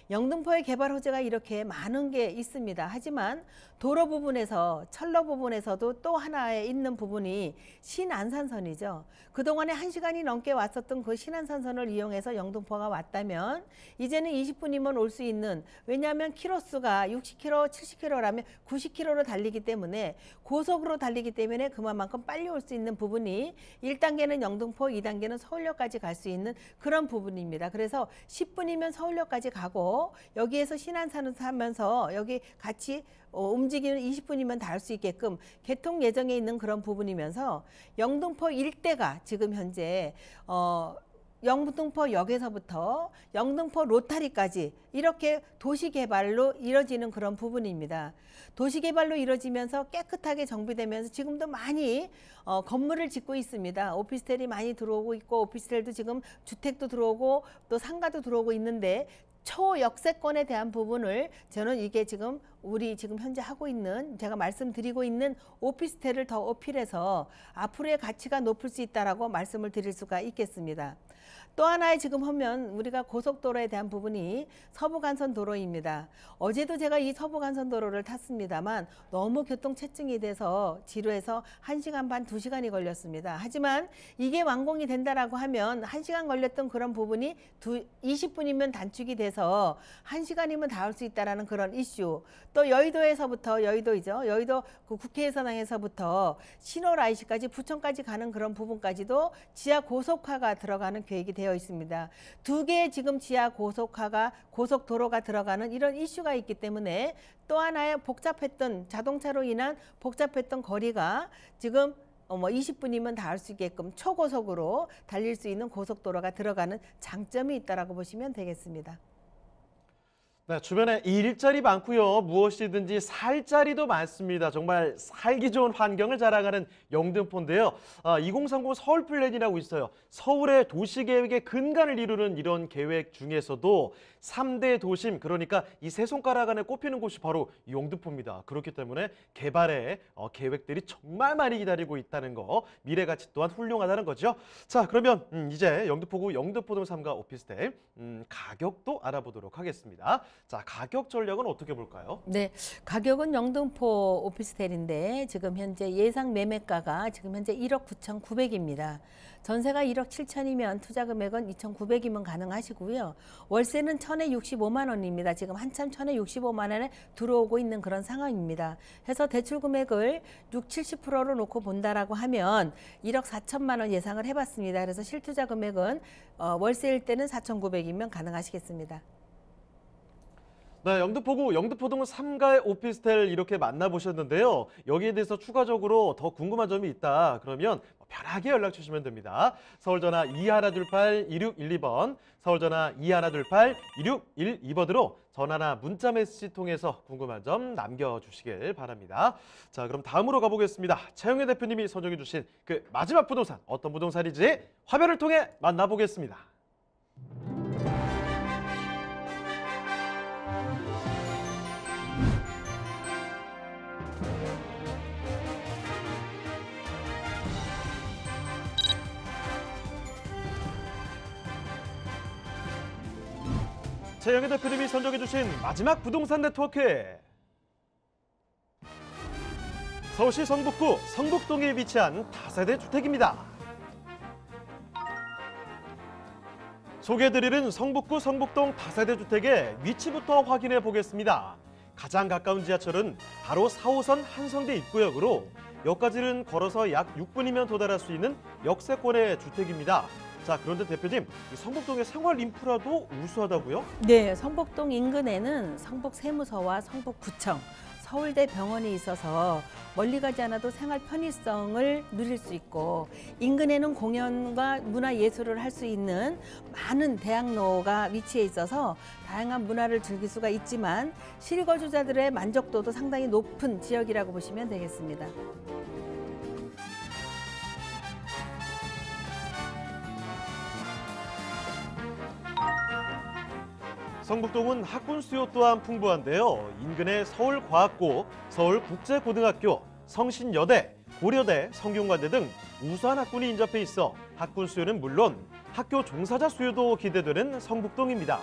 영등포의 개발 호재가 이렇게 많은 게 있습니다. 하지만 도로 부분에서 철로 부분에서도 또 하나에 있는 부분이 신안산선이죠. 그동안에 한시간이 넘게 왔었던 그 신안산선을 이용해서 영등포가 왔다면 이제는 20분이면 올 수 있는 왜냐하면 키로수가 60km, 70km라면 90km로 달리기 때문에 고속으로 달리기 때문에 그만큼 빨리 올 수 있는 부분이 1단계는 영등포, 2단계는 서울역까지 갈 수 있는 그런 부분입니다. 그래서 10분이면 서울역까지 가고 여기에서 신한산업하면서 여기 같이 어, 움직이는 20분이면 다 할 수 있게끔 개통 예정에 있는 그런 부분이면서 영등포 일대가 지금 현재 어, 영등포 역에서부터 영등포 로타리까지 이렇게 도시개발로 이뤄지는 그런 부분입니다. 도시개발로 이뤄지면서 깨끗하게 정비되면서 지금도 많이 어, 건물을 짓고 있습니다. 오피스텔이 많이 들어오고 있고 오피스텔도 지금 주택도 들어오고 또 상가도 들어오고 있는데 초역세권에 대한 부분을 저는 이게 지금 우리 지금 현재 하고 있는 제가 말씀드리고 있는 오피스텔을 더 어필해서 앞으로의 가치가 높을 수 있다라고 말씀을 드릴 수가 있겠습니다. 또 하나의 지금 하면 우리가 고속도로에 대한 부분이 서부간선 도로입니다. 어제도 제가 이 서부간선 도로를 탔습니다만 너무 교통 체증이 돼서 지루해서 1시간 반, 2시간이 걸렸습니다. 하지만 이게 완공이 된다라고 하면 1시간 걸렸던 그런 부분이 20분이면 단축이 돼서 1시간이면 닿을 수 있다라는 그런 이슈. 또 여의도에서부터 여의도이죠. 여의도 그 국회의사당에서부터 신호라이시까지 부천까지 가는 그런 부분까지도 지하 고속화가 들어가는 계획이 되 되어 있습니다. 두 개의 지금 지하 고속화가 고속도로가 들어가는 이런 이슈가 있기 때문에 또 하나의 복잡했던 자동차로 인한 복잡했던 거리가 지금 어, 뭐 20분이면 닿을 수 있게끔 초고속으로 달릴 수 있는 고속도로가 들어가는 장점이 있다고 보시면 되겠습니다. 네, 주변에 일자리 많고요. 무엇이든지 살 자리도 많습니다. 정말 살기 좋은 환경을 자랑하는 영등포인데요. 아, 2030 서울 플랜이라고 있어요. 서울의 도시계획의 근간을 이루는 이런 계획 중에서도 3대 도심 그러니까 이 세 손가락 안에 꼽히는 곳이 바로 용두포입니다. 그렇기 때문에 개발의 어, 계획들이 정말 많이 기다리고 있다는 거 미래 가치 또한 훌륭하다는 거죠. 자 그러면 음, 이제 영등포구 영등포동 3가 오피스텔 음, 가격도 알아보도록 하겠습니다. 자 가격 전략은 어떻게 볼까요? 네 가격은 영등포 오피스텔인데 지금 현재 예상 매매가가 지금 현재 1억 9,900입니다. 전세가 1억 7천이면 투자 금액은 2,900이면 가능하시고요. 월세는 1,065만 원입니다. 지금 한참 1,065만 원에 들어오고 있는 그런 상황입니다. 해서 대출 금액을 6, 70%로 놓고 본다라고 하면 1억 4천만 원 예상을 해봤습니다. 그래서 실투자 금액은 어, 월세일 때는 4,900이면 가능하시겠습니다. 네, 영등포구 영등포동 3가의 오피스텔 이렇게 만나보셨는데요. 여기에 대해서 추가적으로 더 궁금한 점이 있다 그러면 뭐 편하게 연락 주시면 됩니다. 서울전화 2128-2612번, 서울전화 2128-2612번으로 전화나 문자 메시지 통해서 궁금한 점 남겨주시길 바랍니다. 자, 그럼 다음으로 가보겠습니다. 최영애 대표님이 선정해주신 그 마지막 부동산, 어떤 부동산인지 화면을 통해 만나보겠습니다. 최영애 대표님이 선정해주신 마지막 부동산 네트워크. 서울시 성북구 성북동에 위치한 다세대 주택입니다. 소개해드리는 성북구 성북동 다세대 주택의 위치부터 확인해 보겠습니다. 가장 가까운 지하철은 바로 4호선 한성대 입구역으로 역까지는 걸어서 약 6분이면 도달할 수 있는 역세권의 주택입니다. 자 그런데 대표님 이 성북동의 생활 인프라도 우수하다고요? 네, 성북동 인근에는 성북세무서와 성북구청, 서울대 병원이 있어서 멀리 가지 않아도 생활 편의성을 누릴 수 있고 인근에는 공연과 문화예술을 할 수 있는 많은 대학로가 위치해 있어서 다양한 문화를 즐길 수가 있지만 실거주자들의 만족도도 상당히 높은 지역이라고 보시면 되겠습니다. 성북동은 학군 수요 또한 풍부한데요. 인근의 서울과학고, 서울국제고등학교, 성신여대, 고려대, 성균관대 등 우수한 학군이 인접해 있어 학군 수요는 물론 학교 종사자 수요도 기대되는 성북동입니다.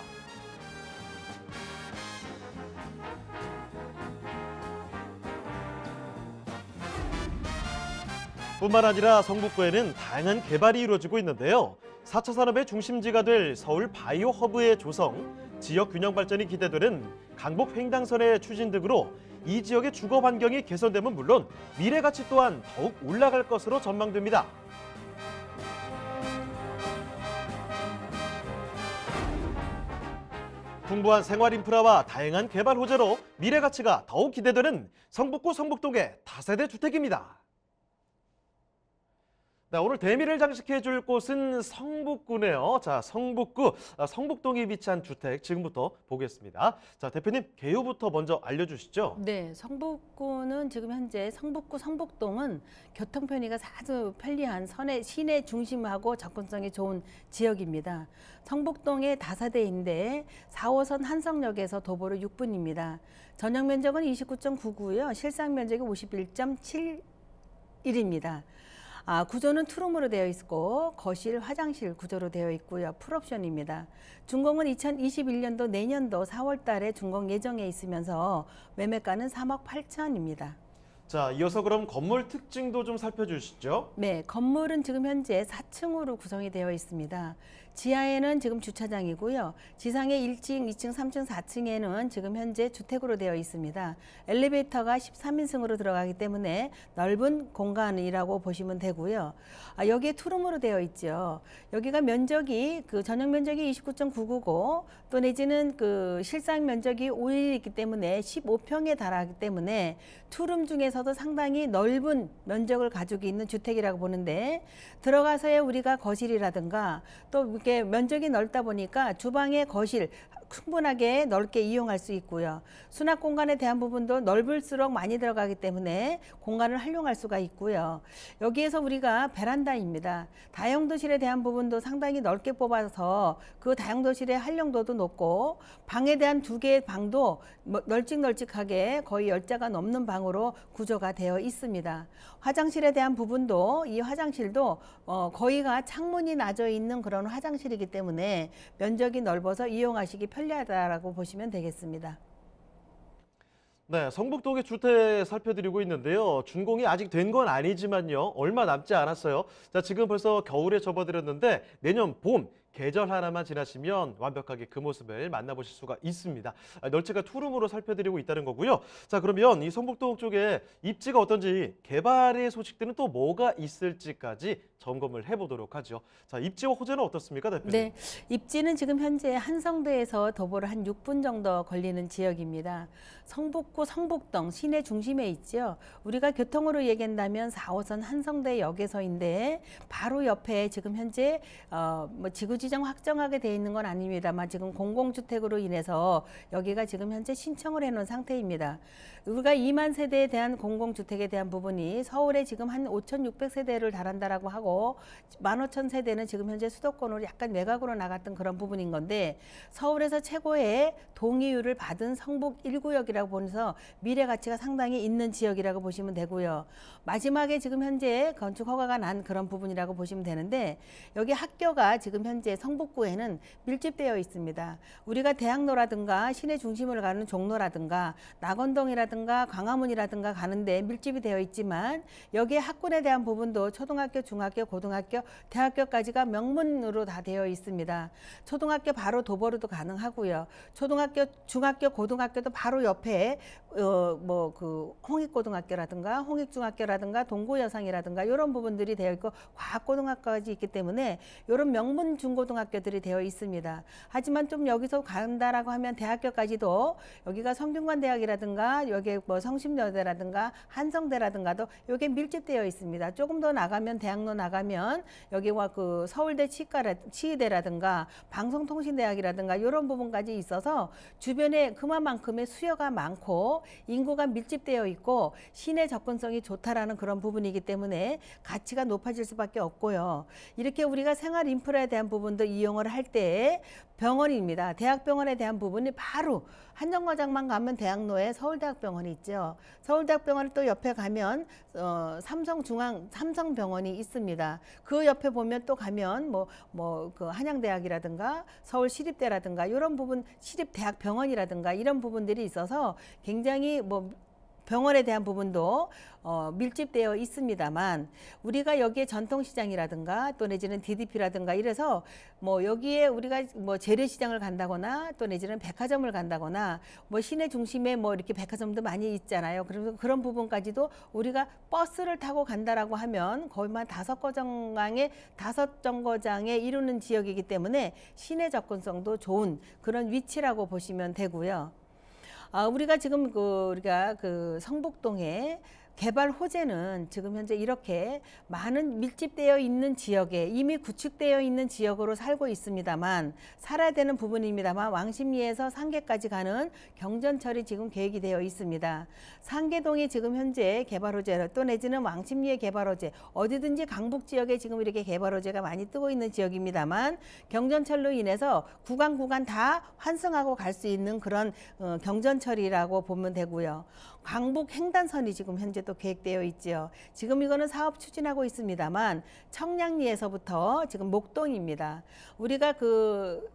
뿐만 아니라 성북구에는 다양한 개발이 이루어지고 있는데요. 4차 산업의 중심지가 될 서울 바이오 허브의 조성, 지역 균형 발전이 기대되는 강북 횡단선의 추진 등으로 이 지역의 주거 환경이 개선되면 물론 미래 가치 또한 더욱 올라갈 것으로 전망됩니다. 풍부한 생활 인프라와 다양한 개발 호재로 미래 가치가 더욱 기대되는 성북구 성북동의 다세대 주택입니다. 네, 오늘 대미를 장식해 줄 곳은 성북구네요. 자, 성북구 아, 성북동에 위치한 주택 지금부터 보겠습니다. 자, 대표님 개요부터 먼저 알려주시죠. 네, 성북구는 지금 현재 성북구 성북동은 교통 편의가 아주 편리한 선의 시내 중심하고 접근성이 좋은 지역입니다. 성북동에 다사대인데 4호선 한성역에서 도보로 6분입니다. 전용 면적은 29.99고요. 실상 면적이 51.7 1입니다. 아, 구조는 투룸으로 되어 있고 거실, 화장실 구조로 되어 있고요. 풀옵션입니다. 준공은 2021년도 내년도 4월 달에 준공 예정에 있으면서 매매가는 3억 8천입니다. 자, 이어서 그럼 건물 특징도 좀 살펴주시죠. 네, 건물은 지금 현재 4층으로 구성이 되어 있습니다. 지하에는 지금 주차장이고요. 지상에 1층, 2층, 3층, 4층에는 지금 현재 주택으로 되어 있습니다. 엘리베이터가 13인승으로 들어가기 때문에 넓은 공간이라고 보시면 되고요. 아, 여기에 투룸으로 되어 있죠. 여기가 면적이 그 전용 면적이 29.99고 또 내지는 그 실상 면적이 5일이기 때문에 15평에 달하기 때문에 투룸 중에서도 상당히 넓은 면적을 가지고 있는 주택이라고 보는데 들어가서야 우리가 거실이라든가 또 이렇게 면적이 넓다 보니까 주방에 거실 충분하게 넓게 이용할 수 있고요. 수납 공간에 대한 부분도 넓을수록 많이 들어가기 때문에 공간을 활용할 수가 있고요. 여기에서 우리가 베란다입니다. 다용도실에 대한 부분도 상당히 넓게 뽑아서 그 다용도실의 활용도도 높고 방에 대한 두 개의 방도 뭐 널찍널찍하게 거의 열자가 넘는 방으로 구조가 되어 있습니다. 화장실에 대한 부분도 이 화장실도 어, 거의가 창문이 나져 있는 그런 화장실이기 때문에 면적이 넓어서 이용하시기 편 편리하다라고 보시면 되겠습니다. 네, 성북동의 주택 살펴드리고 있는데요. 준공이 아직 된 건 아니지만요. 얼마 남지 않았어요. 자, 지금 벌써 겨울에 접어들었는데 내년 봄 계절 하나만 지나시면 완벽하게 그 모습을 만나보실 수가 있습니다. 아, 널체가 투룸으로 살펴드리고 있다는 거고요. 자 그러면 이 성북동 쪽에 입지가 어떤지 개발의 소식들은 또 뭐가 있을지까지 점검을 해보도록 하죠. 자 입지와 호재는 어떻습니까 대표님? 네, 입지는 지금 현재 한성대에서 도보로 한 6분 정도 걸리는 지역입니다. 성북구 성북동 시내 중심에 있죠. 우리가 교통으로 얘기한다면 4호선 한성대 역에서인데 바로 옆에 지금 현재 어, 뭐 지구 구지정 확정하게 돼 있는 건 아닙니다만 지금 공공주택으로 인해서 여기가 지금 현재 신청을 해놓은 상태입니다. 우리가 2만 세대에 대한 공공주택에 대한 부분이 서울에 지금 한 5,600세대를 달한다라고 하고 1 5천세대는 지금 현재 수도권으로 약간 외곽으로 나갔던 그런 부분인 건데 서울에서 최고의 동의율을 받은 성북 1구역이라고 보면서 미래 가치가 상당히 있는 지역이라고 보시면 되고요. 마지막에 지금 현재 건축 허가가 난 그런 부분이라고 보시면 되는데 여기 학교가 지금 현재 시의 성북구에는 밀집되어 있습니다. 우리가 대학로라든가 시내 중심을 가는 종로라든가 낙원동이라든가 광화문이라든가 가는데 밀집이 되어 있지만 여기에 학군에 대한 부분도 초등학교, 중학교, 고등학교, 대학교까지가 명문으로 다 되어 있습니다. 초등학교 바로 도보로도 가능하고요. 초등학교, 중학교, 고등학교도 바로 옆에 어, 뭐 그 홍익고등학교라든가 홍익중학교라든가 동고여상이라든가 이런 부분들이 되어 있고 과학고등학교까지 있기 때문에 이런 명문 중고등학교들이 되어 있습니다. 하지만 좀 여기서 간다라고 하면 대학교까지도 여기가 성균관대학이라든가 여기 뭐 성심여대라든가 한성대라든가도 여기 밀집되어 있습니다. 조금 더 나가면 대학로 나가면 여기와 그 서울대 치과라 치의대라든가 방송통신대학이라든가 이런 부분까지 있어서 주변에 그만큼의 수요가 많고 인구가 밀집되어 있고 시내 접근성이 좋다라는 그런 부분이기 때문에 가치가 높아질 수밖에 없고요. 이렇게 우리가 생활 인프라에 대한 부분도 이용을 할때 병원입니다. 대학병원에 대한 부분이 바로 한정과장만 가면 대학로에 서울대학병원이 있죠. 서울대학병원을 또 옆에 가면 어, 삼성중앙 삼성병원이 있습니다. 그 옆에 보면 또 가면 뭐뭐 그 한양대학이라든가 서울시립대라든가 이런 부분 시립대학병원이라든가 이런 부분들이 있어서 굉장히 뭐 병원에 대한 부분도 어, 밀집되어 있습니다만 우리가 여기에 전통시장이라든가 또 내지는 DDP라든가 이래서 뭐 여기에 우리가 뭐 재래시장을 간다거나 또 내지는 백화점을 간다거나 뭐 시내 중심에 뭐 이렇게 백화점도 많이 있잖아요. 그래서 그런 부분까지도 우리가 버스를 타고 간다라고 하면 거의만 뭐 다섯 거장에 다섯 정거장에 이루는 지역이기 때문에 시내 접근성도 좋은 그런 위치라고 보시면 되고요. 아, 우리가 지금 그 우리가 그 성북동에 개발 호재는 지금 현재 이렇게 많은 밀집되어 있는 지역에 이미 구축되어 있는 지역으로 살고 있습니다만 살아야 되는 부분입니다만 왕십리에서 상계까지 가는 경전철이 지금 계획이 되어 있습니다. 상계동이 지금 현재 개발 호재로 또 내지는 왕십리의 개발 호재 어디든지 강북 지역에 지금 이렇게 개발 호재가 많이 뜨고 있는 지역입니다만 경전철로 인해서 구간 구간 다 환승하고 갈 수 있는 그런 어, 경전철이라고 보면 되고요. 광복 횡단선이 지금 현재 또 계획되어 있지요. 지금 이거는 사업 추진하고 있습니다만 청량리에서부터 지금 목동입니다. 우리가 그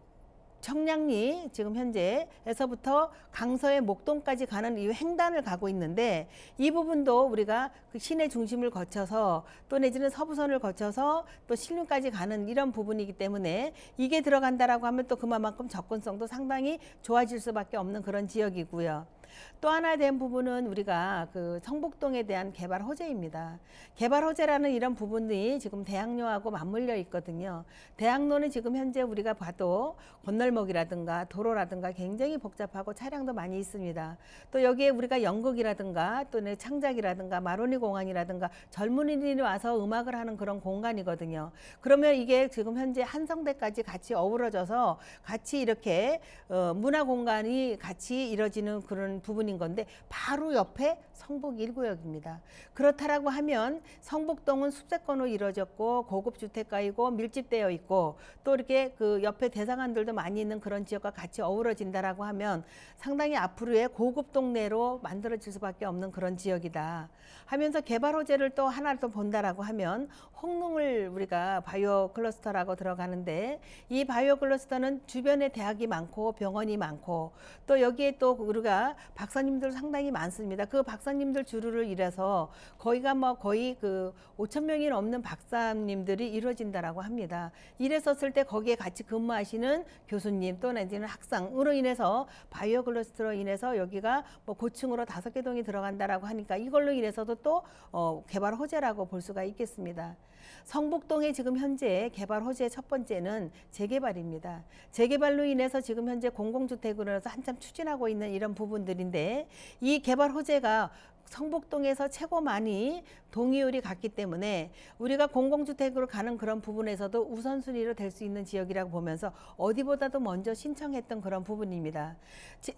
청량리 지금 현재에서부터 강서의 목동까지 가는 이 횡단을 가고 있는데 이 부분도 우리가 그 시내 중심을 거쳐서 또 내지는 서부선을 거쳐서 또 신림까지 가는 이런 부분이기 때문에 이게 들어간다라고 하면 또 그만큼 접근성도 상당히 좋아질 수밖에 없는 그런 지역이고요. 또 하나 된 부분은 우리가 그 성북동에 대한 개발 호재입니다. 개발 호재라는 이런 부분이 지금 대학로하고 맞물려 있거든요. 대학로는 지금 현재 우리가 봐도 건널목이라든가 도로라든가 굉장히 복잡하고 차량도 많이 있습니다. 또 여기에 우리가 연극이라든가 또는 창작이라든가 마로니 공항이라든가 젊은이들이 와서 음악을 하는 그런 공간이거든요. 그러면 이게 지금 현재 한성대까지 같이 어우러져서 같이 이렇게 어, 문화 공간이 같이 이뤄지는 그런 부분인 건데 바로 옆에 성북 1구역입니다. 그렇다라고 하면 성북동은 숲세권으로 이루어졌고 고급 주택가이고 밀집되어 있고 또 이렇게 그 옆에 대상안들도 많이 있는 그런 지역과 같이 어우러진다라고 하면 상당히 앞으로의 고급 동네로 만들어질 수밖에 없는 그런 지역이다. 하면서 개발 호재를 또 하나를 또 본다라고 하면 홍릉을 우리가 바이오 클러스터라고 들어가는데 이 바이오 클러스터는 주변에 대학이 많고 병원이 많고 또 여기에 또 우리가 박사님들 상당히 많습니다. 그 박사님들 주류를 이뤄서 거의가 뭐 거의 그 5천 명이 넘는 박사님들이 이루어진다라고 합니다. 이랬었을 때 거기에 같이 근무하시는 교수님 또 내지는 학상으로 인해서 바이오 클러스터로 인해서 여기가 뭐 고층으로 다섯 개 동이 들어간다라고 하니까 이걸로 인해서도 또 어, 개발 호재라고 볼 수가 있겠습니다. 성북동에 지금 현재 개발 호재의 첫 번째는 재개발입니다. 재개발로 인해서 지금 현재 공공주택으로서 한참 추진하고 있는 이런 부분들인데 이 개발 호재가 성북동에서 최고 많이 동의율이 같기 때문에 우리가 공공주택으로 가는 그런 부분에서도 우선순위로 될 수 있는 지역이라고 보면서 어디보다도 먼저 신청했던 그런 부분입니다.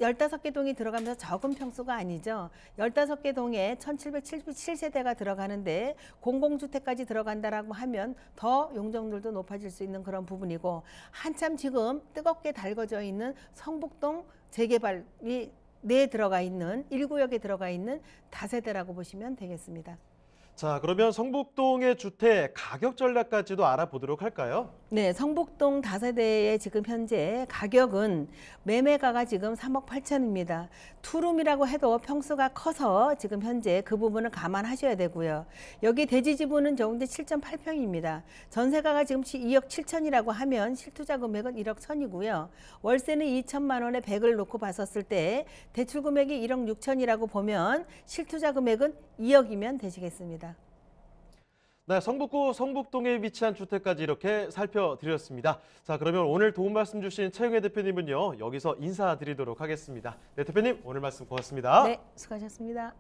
열다섯 개 동이 들어가면서 적은 평수가 아니죠. 열다섯 개 동에 천칠백칠십칠 세대가 들어가는데 공공주택까지 들어간다라고 하면 더 용적률도 높아질 수 있는 그런 부분이고 한참 지금 뜨겁게 달궈져 있는 성북동 재개발이 내에 들어가 있는 1구역에 들어가 있는 다세대라고 보시면 되겠습니다. 자, 그러면 성북동의 주택 가격 전략까지도 알아보도록 할까요? 네, 성북동 다세대의 지금 현재 가격은 매매가가 지금 3억 8천입니다. 투룸이라고 해도 평수가 커서 지금 현재 그 부분을 감안하셔야 되고요. 여기 대지 지분은 적은데 7.8평입니다. 전세가가 지금 2억 7천이라고 하면 실투자 금액은 1억 1천이고요. 월세는 2천만 원에 100을 놓고 봤었을 때 대출 금액이 1억 6천이라고 보면 실투자 금액은 2억이면 되시겠습니다. 네, 성북구 성북동에 위치한 주택까지 이렇게 살펴드렸습니다. 자, 그러면 오늘 도움 말씀 주신 최영애 대표님은요, 여기서 인사드리도록 하겠습니다. 네, 대표님 오늘 말씀 고맙습니다. 네, 수고하셨습니다.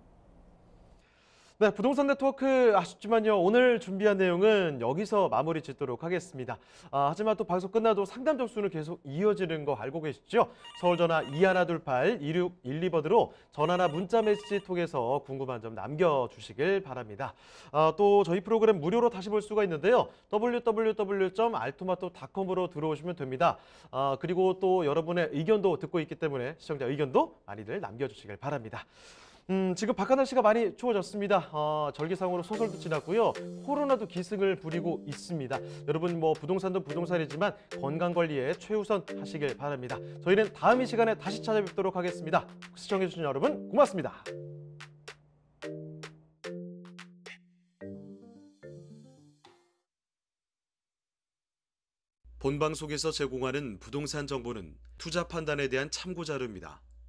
네, 부동산 네트워크 아쉽지만요. 오늘 준비한 내용은 여기서 마무리 짓도록 하겠습니다. 아, 하지만 또 방송 끝나도 상담 접수는 계속 이어지는 거 알고 계시죠? 서울 전화 2128-2612번으로 전화나 문자 메시지 통해서 궁금한 점 남겨주시길 바랍니다. 아, 또 저희 프로그램 무료로 다시 볼 수가 있는데요. www.알토마토닷컴으로 들어오시면 됩니다. 아, 그리고 또 여러분의 의견도 듣고 있기 때문에 시청자 의견도 많이들 남겨주시길 바랍니다. 음, 지금 바깥 날씨가 많이 추워졌습니다. 아, 절기상으로 소설도 지났고요. 코로나도 기승을 부리고 있습니다. 여러분 뭐 부동산도 부동산이지만 건강관리에 최우선 하시길 바랍니다. 저희는 다음 이 시간에 다시 찾아뵙도록 하겠습니다. 시청해주신 여러분 고맙습니다. 본 방송에서 제공하는 부동산 정보는 투자 판단에 대한 참고 자료입니다.